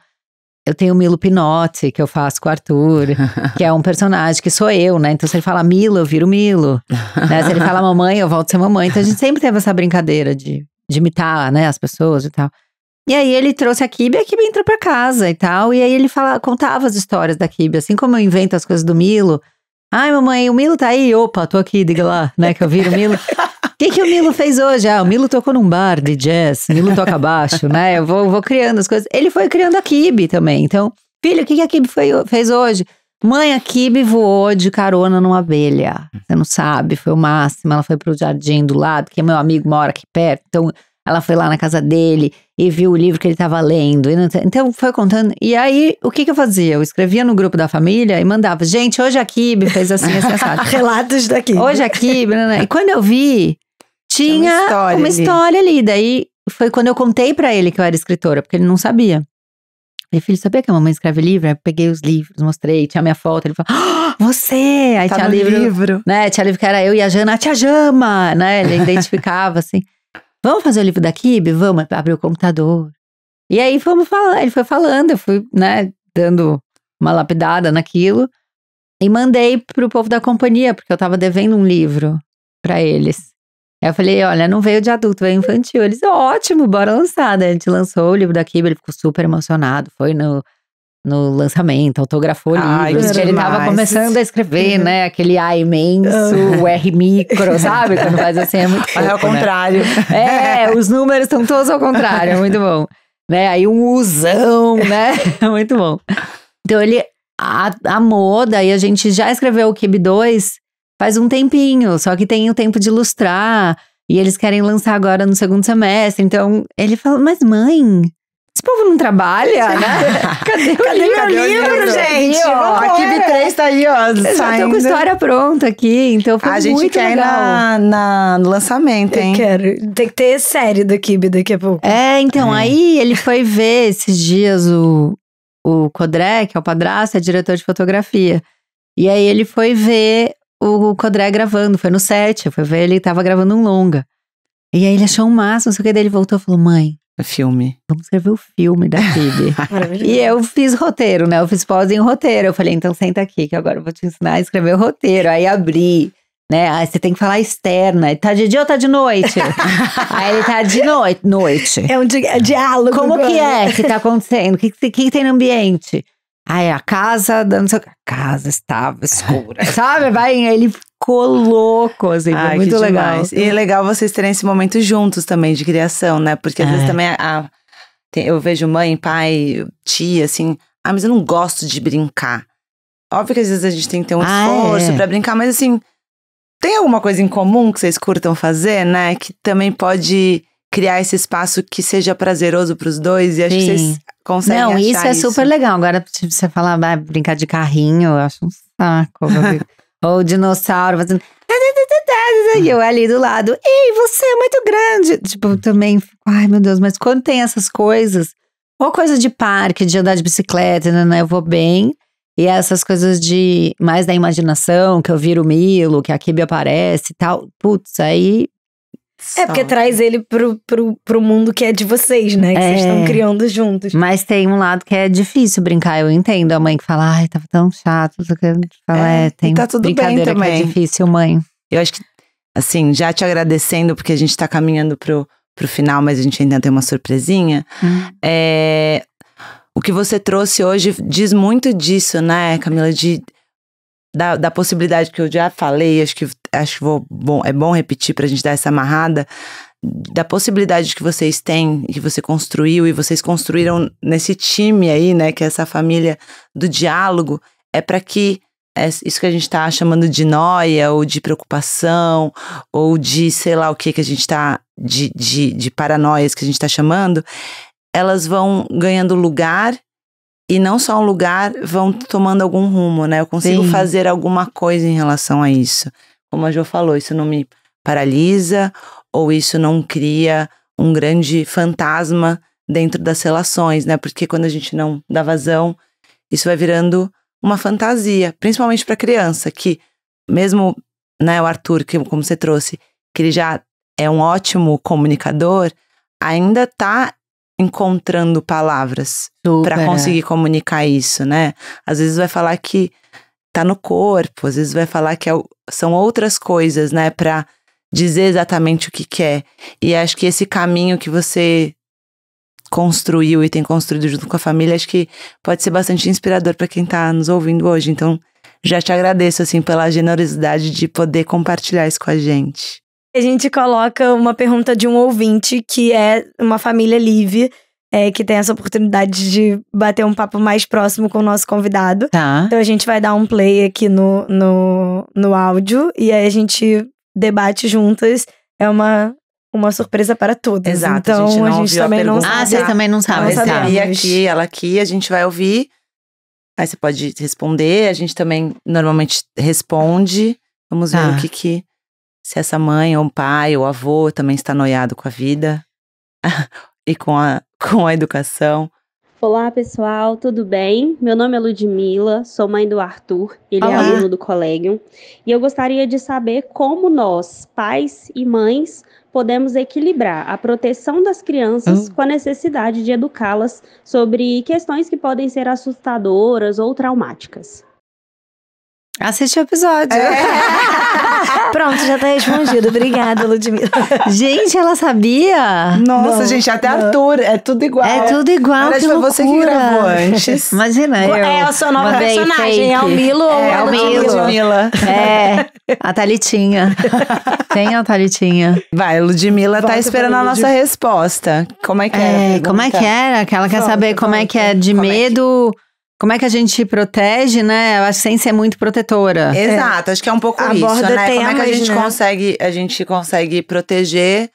Speaker 1: eu tenho o Milo Pinotti, que eu faço com o Arthur, que é um personagem que sou eu, né? Então, se ele fala Milo, eu viro Milo. né? Se ele fala mamãe, eu volto a ser mamãe. Então, a gente sempre teve essa brincadeira de, de imitar, né, as pessoas e tal. E aí, ele trouxe a Kibe e a Kibe entrou pra casa e tal. E aí, ele fala, contava as histórias da Kibe. Assim como eu invento as coisas do Milo, Ai, mamãe, o Milo tá aí. Opa, tô aqui, diga lá, né? Que eu vi o Milo. O que, que o Milo fez hoje? Ah, o Milo tocou num bar de jazz, o Milo toca baixo, né? Eu vou, vou criando as coisas. Ele foi criando a Kibe também. Então, filho, o que, que a Kibe foi, fez hoje? Mãe, a Kibe voou de carona numa abelha. Você não sabe, foi o máximo. Ela foi pro jardim do lado, que meu amigo mora aqui perto. Então, ela foi lá na casa dele e viu o livro que ele estava lendo. Então foi contando. E aí, o que, que eu fazia? Eu escrevia no grupo da família e mandava: gente, hoje a Kibe fez assim, assim, Relatos da Kibe. Hoje a Kibe. Né, né. E quando eu vi, tinha uma história, uma história ali. ali. Daí foi quando eu contei para ele que eu era escritora, porque ele não sabia. Meu filho, sabia que a mamãe escreve livro? Aí peguei os livros, mostrei, tinha minha foto. Ele falou, ah, você! Aí tá tinha livro, livro, Né? Tinha livro que era eu e a Jana, a Tia Jama, né? Ele identificava, assim. Vamos fazer o livro da Kibe? Vamos abrir o computador. E aí fomos falar, ele foi falando, eu fui, né, dando uma lapidada naquilo e mandei pro povo da companhia, porque eu tava devendo um livro para eles. Aí eu falei, olha, não veio de adulto, veio infantil. Eles, ótimo, bora lançar. Daí a gente lançou o livro da Kibe, ele ficou super emocionado, foi no no lançamento, autografou ah, livros. Ele estava começando a escrever, uhum. né? Aquele A imenso, ah. o R micro, sabe? Quando faz assim, é muito Mas é ao né? contrário. É, os números estão todos ao contrário, é muito bom. Né? Aí um usão, né? muito bom. Então ele a amou, daí a gente já escreveu o Kib 2 faz um tempinho, só que tem o tempo de ilustrar. E eles querem lançar agora no segundo semestre. Então ele falou, mas mãe, esse povo não trabalha, né? Cadê, Cadê o, Cadê meu livro, gente? Aqui, ó, aqui 3 tá aí, ó. Eu já tô com história pronta aqui, então foi muito legal. A gente quer legal. Na, na, no lançamento, hein? Eu quero. Tem que ter série do Kibe daqui a pouco. É, então, é. aí ele foi ver esses dias o, o Codré, que é o padrasto, é diretor de fotografia. E aí ele foi ver o Codré gravando, foi no set, foi ver ele tava gravando um longa. E aí ele achou um máximo, não sei o que, daí ele voltou e falou, mãe filme. Vamos escrever o filme da Phoebe. e eu fiz roteiro, né? Eu fiz pós em roteiro. Eu falei, então senta aqui, que agora eu vou te ensinar a escrever o roteiro. Aí abri, né? Aí você tem que falar externa. Tá de dia ou tá de noite? Aí ele tá de noite. noite. É um di é diálogo. Como agora. que é que tá acontecendo? O que, que, que tem no ambiente? Ai, ah, é a casa da não sei, a casa estava escura. Sabe? Vai, ele ficou louco, assim, Ai, muito legal. Demais. E é legal vocês terem esse momento
Speaker 3: juntos também de criação, né? Porque às é. vezes também a, ah, eu vejo mãe, pai, tia, assim, ah, mas eu não gosto de brincar. Óbvio que às vezes a gente tem que ter um ah, é. esforço é. para brincar, mas assim, tem alguma coisa em comum que vocês curtam fazer, né? Que também pode criar esse espaço que seja prazeroso para os dois. E acho Sim. que vocês conseguem Não, isso é isso. super
Speaker 1: legal. Agora, tipo, você falar, vai brincar de carrinho, eu acho um saco. Ou dinossauro fazendo. E eu ali do lado, ei, você é muito grande. Tipo, também, ai meu Deus, mas quando tem essas coisas, ou coisa de parque, de andar de bicicleta, né, né eu vou bem. E essas coisas de mais da imaginação, que eu viro Milo, que a Kibe aparece e tal. Putz, aí é, porque traz
Speaker 2: ele pro, pro, pro mundo que é de vocês, né? Que é. vocês estão criando juntos.
Speaker 1: Mas tem um lado que é difícil brincar, eu entendo. A mãe que fala, ai, tava tão chato. Fala, é, é, tem tá tudo brincadeira bem também. que é difícil, mãe.
Speaker 3: Eu acho que, assim, já te agradecendo, porque a gente tá caminhando pro, pro final, mas a gente ainda tem uma surpresinha. Hum. É, o que você trouxe hoje diz muito disso, né, Camila? De da, da possibilidade que eu já falei, acho que, acho que vou, bom, é bom repetir para a gente dar essa amarrada, da possibilidade que vocês têm, que você construiu e vocês construíram nesse time aí, né, que é essa família do diálogo, é para que é isso que a gente está chamando de noia, ou de preocupação, ou de sei lá o que que a gente está, de, de, de paranoias que a gente está chamando, elas vão ganhando lugar e não só um lugar vão tomando algum rumo, né? Eu consigo Sim. fazer alguma coisa em relação a isso. Como a Jo falou, isso não me paralisa ou isso não cria um grande fantasma dentro das relações, né? Porque quando a gente não dá vazão, isso vai virando uma fantasia, principalmente para criança, que mesmo, né, o Arthur, que como você trouxe, que ele já é um ótimo comunicador, ainda tá encontrando palavras para é. conseguir comunicar isso, né? Às vezes vai falar que tá no corpo, às vezes vai falar que é, são outras coisas, né, para dizer exatamente o que quer. E acho que esse caminho que você construiu e tem construído junto com a família, acho que pode ser bastante inspirador para quem tá nos ouvindo hoje. Então, já te agradeço assim pela generosidade de poder compartilhar isso com a gente.
Speaker 2: A gente coloca uma pergunta de um ouvinte, que é uma família live, é, que tem essa oportunidade de bater um papo mais próximo com o nosso convidado. Tá. Então a gente vai dar um play aqui no, no, no áudio e aí a gente debate juntas. É uma, uma surpresa para todos. Exato, então, a gente, não a gente também a não ah, sabe. Ah, vocês também não sabem. Não tá. E aqui,
Speaker 3: ela aqui, a gente vai ouvir. Aí você pode responder, a gente também normalmente responde. Vamos ver tá. o que que se essa mãe ou pai ou avô também está noiado com a vida e com a, com a educação.
Speaker 2: Olá, pessoal, tudo bem? Meu nome é Ludmila, sou mãe do Arthur, ele é Olá. é aluno do colégio, e eu gostaria de saber como nós, pais e mães, podemos equilibrar a proteção das crianças hum. com a necessidade de educá-las sobre questões que podem ser assustadoras ou traumáticas.
Speaker 1: Assiste o episódio.
Speaker 2: É.
Speaker 3: Pronto, já tá respondido. Obrigada, Ludmilla. gente, ela sabia? Nossa, não, gente, até não. Arthur, é tudo igual. É tudo igual, Aliás, que foi você que gravou antes. Imagina, eu. É, a sua nova Mandei personagem. É fake. É, é, é o Milo é, ou é o Milo. Ludmilla. É,
Speaker 1: a Thalitinha. Tem a Thalitinha. Vai, Ludmilla tá esperando a nossa resposta. Como é que É, como é tá? que era? Que ela quer volta, saber como é que é de medo... É que como é que a gente protege, né? A ciência é muito protetora. É. Exato, é. acho que é um pouco a isso, né? Como é que a gente
Speaker 3: consegue, a gente consegue proteger,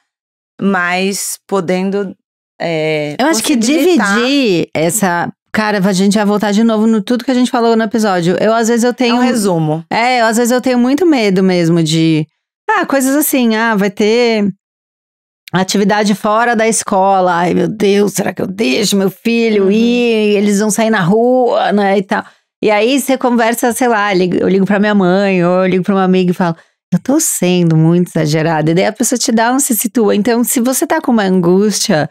Speaker 3: mas podendo é, Eu acho que dividir
Speaker 1: essa Cara, a gente vai voltar de novo no tudo que a gente falou no episódio. Eu às vezes eu tenho. É um resumo. É, eu, às vezes eu tenho muito medo mesmo de. Ah, coisas assim, ah, vai ter Atividade fora da escola. Ai, meu Deus, será que eu deixo meu filho uhum. ir? Eles vão sair na rua, né? E tal. E aí você conversa, sei lá, eu ligo para minha mãe, ou eu ligo para uma amiga e falo, eu tô sendo muito exagerada. E daí a pessoa te dá um se situa. Então, se você tá com uma angústia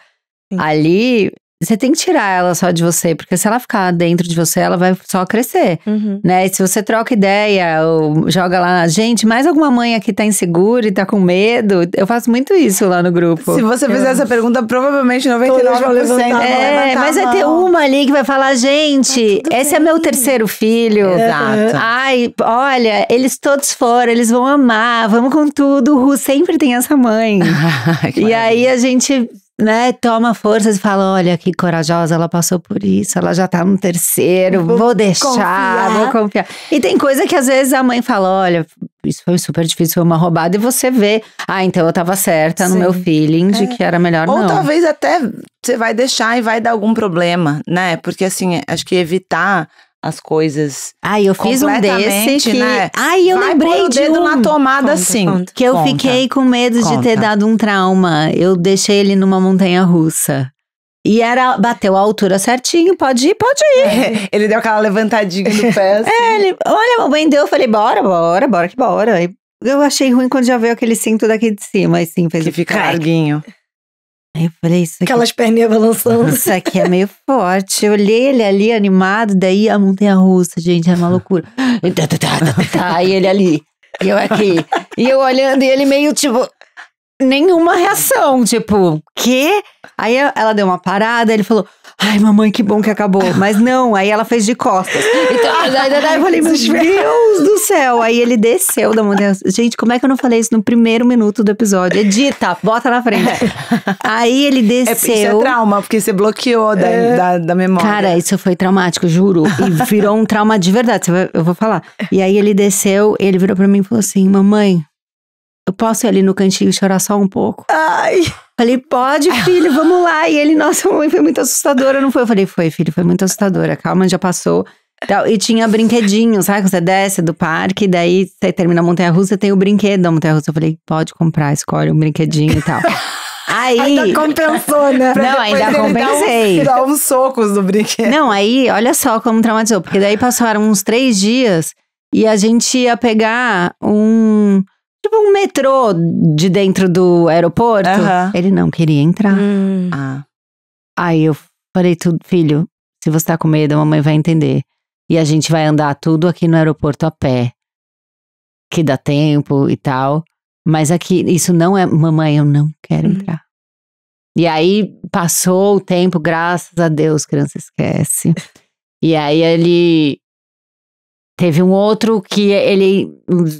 Speaker 1: Sim. ali, você tem que tirar ela só de você, porque se ela ficar dentro de você, ela vai só crescer, uhum. né? E se você troca ideia ou joga lá, gente, mais alguma mãe aqui tá insegura e tá com medo, eu faço muito isso lá no grupo. Se você fizer eu... essa pergunta, provavelmente 99% vão levantar É, mas vai ter uma ali que vai falar, gente, tá esse bem. é meu terceiro filho. É. Exato. Ai, olha, eles todos foram, eles vão amar, vamos com tudo. O Ru sempre tem essa mãe. e aí a gente né, toma forças e fala: olha que corajosa, ela passou por isso, ela já tá no terceiro, vou, vou deixar, confiar. vou confiar. E tem coisa que às vezes a mãe fala: olha, isso foi super difícil, foi uma roubada, e você vê, ah, então eu tava certa Sim. no meu feeling é. de que era melhor Ou não. Ou talvez
Speaker 3: até você vai deixar e vai dar algum problema, né? Porque assim, acho que evitar as coisas. Ah, eu fiz um desse que. Né?
Speaker 1: Ai, eu Vai lembrei o de um. na tomada, conta, assim, Conta, que eu conta, fiquei com medo de ter dado um trauma. Eu deixei ele numa montanha russa. E era, bateu a altura certinho, pode ir, pode ir. É, ele deu aquela levantadinha no pé. É, assim. É, ele, olha, o Ben deu, eu falei, bora, bora, bora que bora. eu achei ruim quando já veio aquele cinto daqui de cima, assim, fez que fica crack. larguinho. Aí eu falei, isso aqui. Aquelas perninhas balançando. Isso aqui é meio forte. Eu olhei ele ali animado, daí a montanha russa, gente, é uma loucura. e tá, tá, tá, ele ali, e eu aqui. E eu olhando, e ele meio tipo. Nenhuma reação, tipo, quê? Aí ela deu uma parada, ele falou: Ai, mamãe, que bom que acabou. Mas não, aí ela fez de costas. Então, daí, eu falei, meu Deus do céu. Aí ele desceu da montanha. Gente, como é que eu não falei isso no primeiro minuto do episódio? Edita, bota na frente. Aí ele desceu. É, isso é trauma, porque você bloqueou da, é. da, da, memória. Cara, isso foi traumático, juro. E virou um trauma de verdade, eu vou falar. E aí ele desceu, ele virou pra mim e falou assim: Mamãe, eu posso ir ali no cantinho chorar só um pouco? Ai. Falei, pode, filho, vamos lá. E ele, nossa, mãe foi muito assustadora, não foi? Eu falei, foi, filho, foi muito assustadora. Calma, já passou. E tinha brinquedinho, sabe? Você desce do parque, daí você termina a Montanha Russa, tem o brinquedo da Montanha Russa. Eu falei, pode comprar, escolhe um brinquedinho e tal. Aí. Ainda compensou, né? Não, ainda compensei. Dá, um, uns socos no brinquedo. Não, aí, olha só como traumatizou. Porque daí passaram uns três dias e a gente ia pegar um tipo um metrô de dentro do aeroporto. Ele não queria entrar. Hum. Ah. Aí eu falei, tudo, filho, se você tá com medo, a mamãe vai entender. E a gente vai andar tudo aqui no aeroporto a pé. Que dá tempo e tal. Mas aqui, isso não é. Mamãe, eu não quero hum. entrar. E aí passou o tempo, graças a Deus, criança esquece. E aí ele Teve um outro que ele.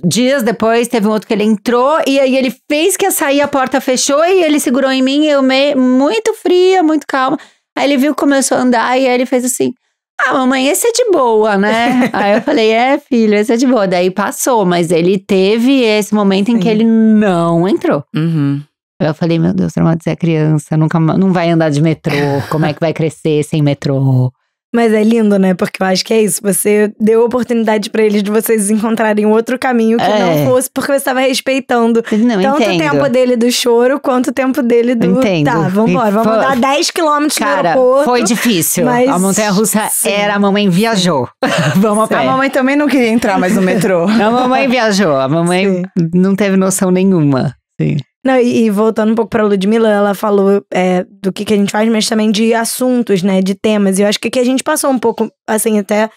Speaker 1: Dias depois, teve um outro que ele entrou e aí ele fez que ia sair, a porta fechou e ele segurou em mim. eu, me, muito fria, muito calma. Aí ele viu que começou a andar e aí ele fez assim: Ah, mamãe, esse é de boa, né? aí eu falei: É, filho, esse é de boa. Daí passou, mas ele teve esse momento em que ele não entrou. Uhum. Eu falei, meu Deus, traumatizei a criança, nunca não vai andar de metrô, como é que vai crescer sem metrô? Mas
Speaker 2: é lindo, né? Porque eu acho que é isso. Você deu oportunidade para eles de vocês encontrarem outro caminho que é. não fosse porque você estava respeitando não, tanto entendo. o tempo dele do choro quanto o tempo dele
Speaker 1: do. Entendo. Tá, vambora, vamos andar 10 quilômetros Cara, do aeroporto. Foi difícil. Mas... A montanha russa Sim. era, a mamãe viajou. vamos a pé. A mamãe também não queria entrar mais no metrô. a mamãe viajou, a mamãe Sim. não teve noção nenhuma. Sim. Não, e, e voltando um pouco pra Ludmilla,
Speaker 2: ela falou é, do que, que a gente faz, mas também de assuntos, né? De temas. E eu acho que aqui a gente passou um pouco, assim, até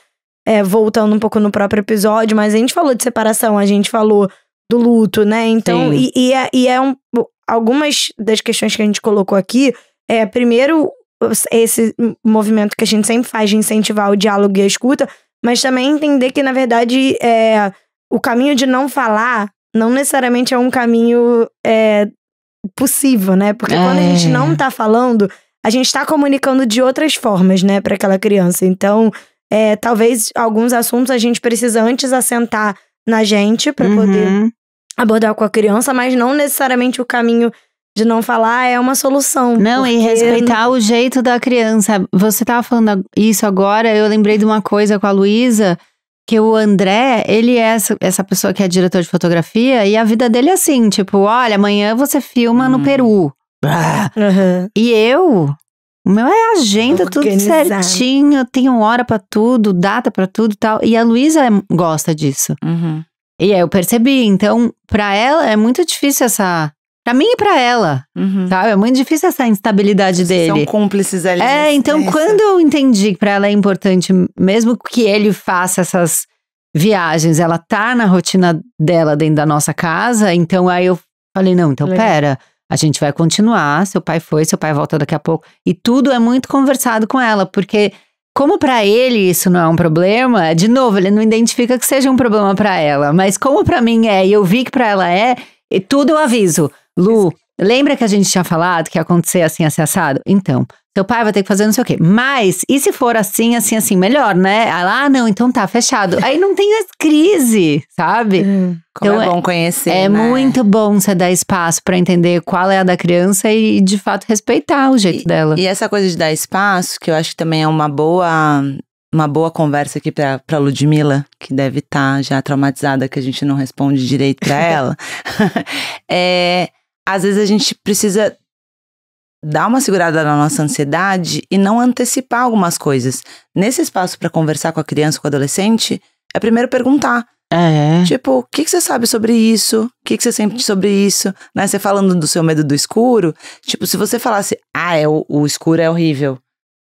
Speaker 2: é, voltando um pouco no próprio episódio, mas a gente falou de separação, a gente falou do luto, né? Então, e, e é, e é um, algumas das questões que a gente colocou aqui é, primeiro, esse movimento que a gente sempre faz de incentivar o diálogo e a escuta, mas também entender que, na verdade, é, o caminho de não falar não necessariamente é um caminho é, possível, né? Porque é. quando a gente é. não tá falando, a gente tá comunicando de outras formas, né, para aquela criança. Então, é, talvez alguns assuntos a gente precisa antes assentar na gente para uhum. poder abordar com a criança, mas não necessariamente o caminho de não falar é
Speaker 1: uma solução. Não, e respeitar não... o jeito da criança. Você tava falando isso agora, eu lembrei de uma coisa com a Luísa que o André, ele é essa, pessoa que é diretor de fotografia e a vida dele é assim, tipo, olha, amanhã você filma hum. no Peru. Uhum. E eu, o meu é agenda, tudo certinho, tenho hora para tudo, data para tudo e tal. E a Luísa é, gosta disso. Uhum. E aí eu percebi, então, para ela é muito difícil essa Pra mim e pra ela, uhum. sabe? É muito difícil essa instabilidade Vocês dele. São cúmplices ali. É, então quando eu entendi que pra ela é importante, mesmo que ele faça essas viagens, ela tá na rotina dela dentro da nossa casa, então aí eu falei, não, então Legal. pera, a gente vai continuar, seu pai foi, seu pai volta daqui a pouco. E tudo é muito conversado com ela, porque como para ele isso não é um problema, de novo, ele não identifica que seja um problema para ela, mas como para mim é, e eu vi que para ela é, e tudo eu aviso. Lu, lembra que a gente tinha falado que ia acontecer assim, assim, assado? Então, seu pai vai ter que fazer não sei o quê. Mas, e se for assim, assim, assim, melhor, né? ah, não, então tá, fechado. Aí não tem crise, sabe? Hum, é então, é bom conhecer. É, é muito bom você dar espaço para entender qual é a da criança e, de fato, respeitar o jeito e, dela. E essa coisa de dar espaço, que eu acho que também é uma boa
Speaker 3: uma boa conversa aqui pra, pra Ludmilla, que deve estar tá já traumatizada que a gente não responde direito pra ela. é, às vezes a gente precisa dar uma segurada na nossa ansiedade e não antecipar algumas coisas. Nesse espaço para conversar com a criança, com o adolescente, é primeiro perguntar. É. Tipo, o que, que, você sabe sobre isso? O que, que, você sente sobre isso? Né? Você falando do seu medo do escuro, tipo, se você falasse, ah, é, o, o escuro é horrível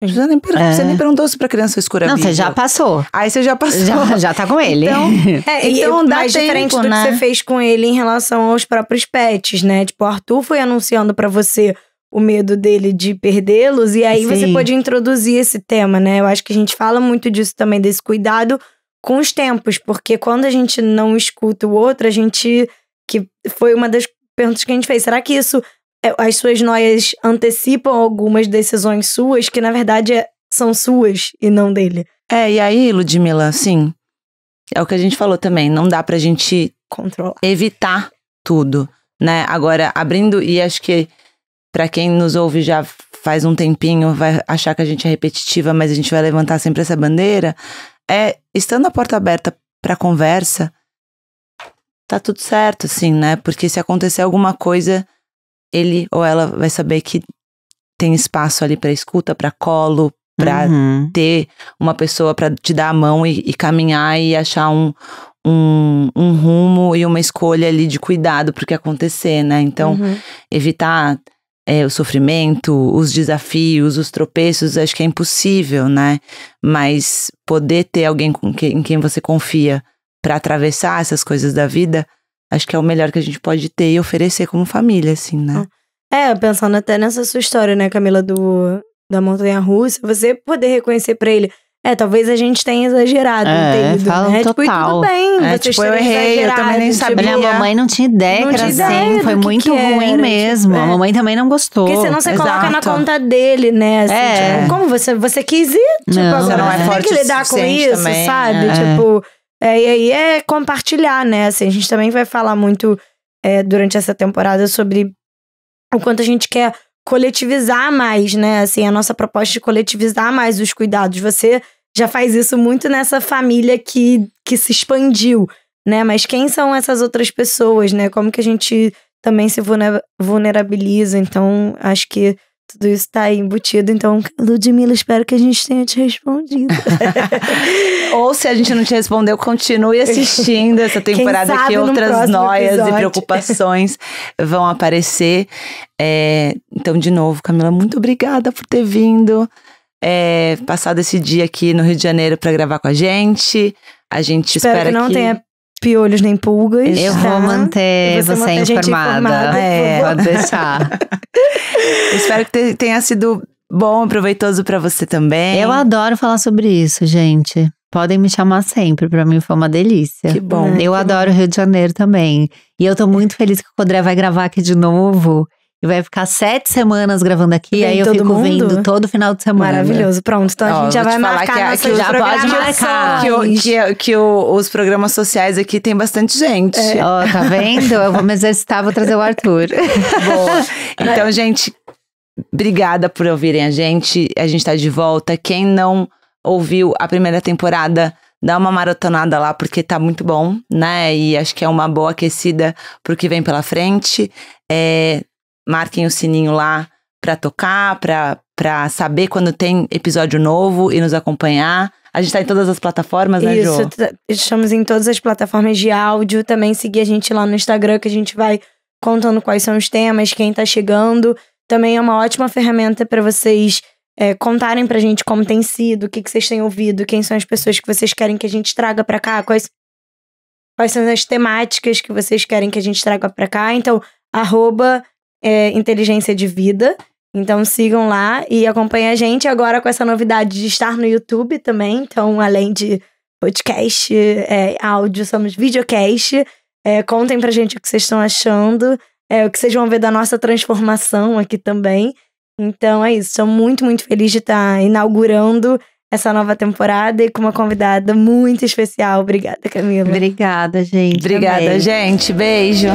Speaker 3: nem, per é. você nem perguntou se pra criança escura é Não, você já passou. Aí você já passou. Já, já tá com ele. Então, é, é, então dá mais tempo, diferente do né? que você
Speaker 2: fez com ele em relação aos próprios pets, né? Tipo, o Arthur foi anunciando para você o medo dele de perdê-los, e aí Sim. você pode introduzir esse tema, né? Eu acho que a gente fala muito disso também, desse cuidado com os tempos, porque quando a gente não escuta o outro, a gente. Que foi uma das perguntas que a gente fez. Será que isso é, as suas noias antecipam algumas decisões suas que, na verdade, é, são suas e não
Speaker 3: dele. É, e aí, Ludmilla, assim, é o que a gente falou também, não dá pra gente controlar, evitar tudo, né? Agora, abrindo, e acho que para quem nos ouve já faz um tempinho, vai achar que a gente é repetitiva, mas a gente vai levantar sempre essa bandeira, é estando a porta aberta pra conversa, tá tudo certo, assim, né? Porque se acontecer alguma coisa ele ou ela vai saber que tem espaço ali para escuta, para colo, para uhum. ter uma pessoa para te dar a mão e, e caminhar e achar um, um, um, rumo e uma escolha ali de cuidado para o que acontecer, né? Então, uhum. evitar é, o sofrimento, os desafios, os tropeços, acho que é impossível, né? Mas poder ter alguém com que, em quem você confia para atravessar essas coisas da vida Acho que é o melhor que a gente pode ter e oferecer como família, assim, né?
Speaker 2: É, pensando até nessa sua história, né, Camila, do, da montanha russa, você poder reconhecer para ele.
Speaker 1: É, talvez a gente tenha exagerado, é, entendeu? Né? Fala né? Total. Tipo, tudo bem, é, tipo, eu errei, eu também nem sabia. Tipo, Minha mamãe não tinha ideia não assim, que era assim, foi muito que é, ruim era, né? tipo, mesmo. Tipo, é. A mamãe também não gostou. Porque senão você Exato. coloca na conta dele, né? Assim, é. Tipo, como você, você quis ir? Tipo, não, agora você não é forte tem que lidar com isso, também. sabe? É. Tipo
Speaker 2: é, e aí é compartilhar, né? Assim, a gente também vai falar muito é, durante essa temporada sobre o quanto a gente quer coletivizar mais, né? Assim, a nossa proposta de coletivizar mais os cuidados. Você já faz isso muito nessa família que, que se expandiu, né? Mas quem são essas outras pessoas, né? Como que a gente também se vulnerabiliza? Então, acho que tudo isso está aí embutido. Então, Ludmilla, espero que a gente tenha te respondido.
Speaker 3: Ou se a gente não te respondeu, continue assistindo essa temporada que outras noias episódio. e preocupações vão aparecer. É, então, de novo, Camila, muito obrigada por ter vindo. É, passado esse dia aqui no Rio de Janeiro para gravar com a gente. A gente espero espera que não que... tenha
Speaker 2: piolhos nem pulgas.
Speaker 1: Eu tá? vou manter você, você informada. informada. É, pode
Speaker 3: deixar.
Speaker 1: Espero que tenha sido bom, proveitoso para você também. Eu adoro falar sobre isso, gente. Podem me chamar sempre, para mim foi uma delícia. Que bom. Eu que adoro Rio de Janeiro também. E eu tô muito feliz que o Codré vai gravar aqui de novo. E vai ficar sete semanas gravando aqui, Vem aí eu fico mundo? vendo todo final de semana. Maravilhoso, pronto. Então a gente Ó, já vai marcar que, a, que já pode marcar. Que,
Speaker 3: que, que o, os programas sociais aqui tem bastante gente. É. Ó, tá vendo? Eu vou me exercitar, vou trazer o Arthur. Boa. Então, gente, obrigada por ouvirem a gente. A gente tá de volta. Quem não ouviu a primeira temporada, dá uma maratonada lá, porque tá muito bom, né? E acho que é uma boa aquecida pro que vem pela frente. É, marquem o sininho lá para tocar, para saber quando tem episódio novo e nos acompanhar. A gente está em todas as plataformas, né, Isso,
Speaker 2: Isso, estamos em todas as plataformas de áudio. Também seguir a gente lá no Instagram, que a gente vai contando quais são os temas, quem está chegando. Também é uma ótima ferramenta para vocês é, contarem pra gente como tem sido, o que, que vocês têm ouvido, quem são as pessoas que vocês querem que a gente traga pra cá, quais, quais são as temáticas que vocês querem que a gente traga pra cá. Então, arroba é, Inteligência de Vida. Então sigam lá e acompanhem a gente agora com essa novidade de estar no YouTube também. Então, além de podcast, é, áudio, somos videocast. É, contem pra gente o que vocês estão achando, é, o que vocês vão ver da nossa transformação aqui também. Então é isso, estou muito, muito feliz de estar tá inaugurando essa nova temporada e com uma convidada muito especial. Obrigada, Camila. Obrigada, gente. Obrigada,
Speaker 3: gente. Beijo.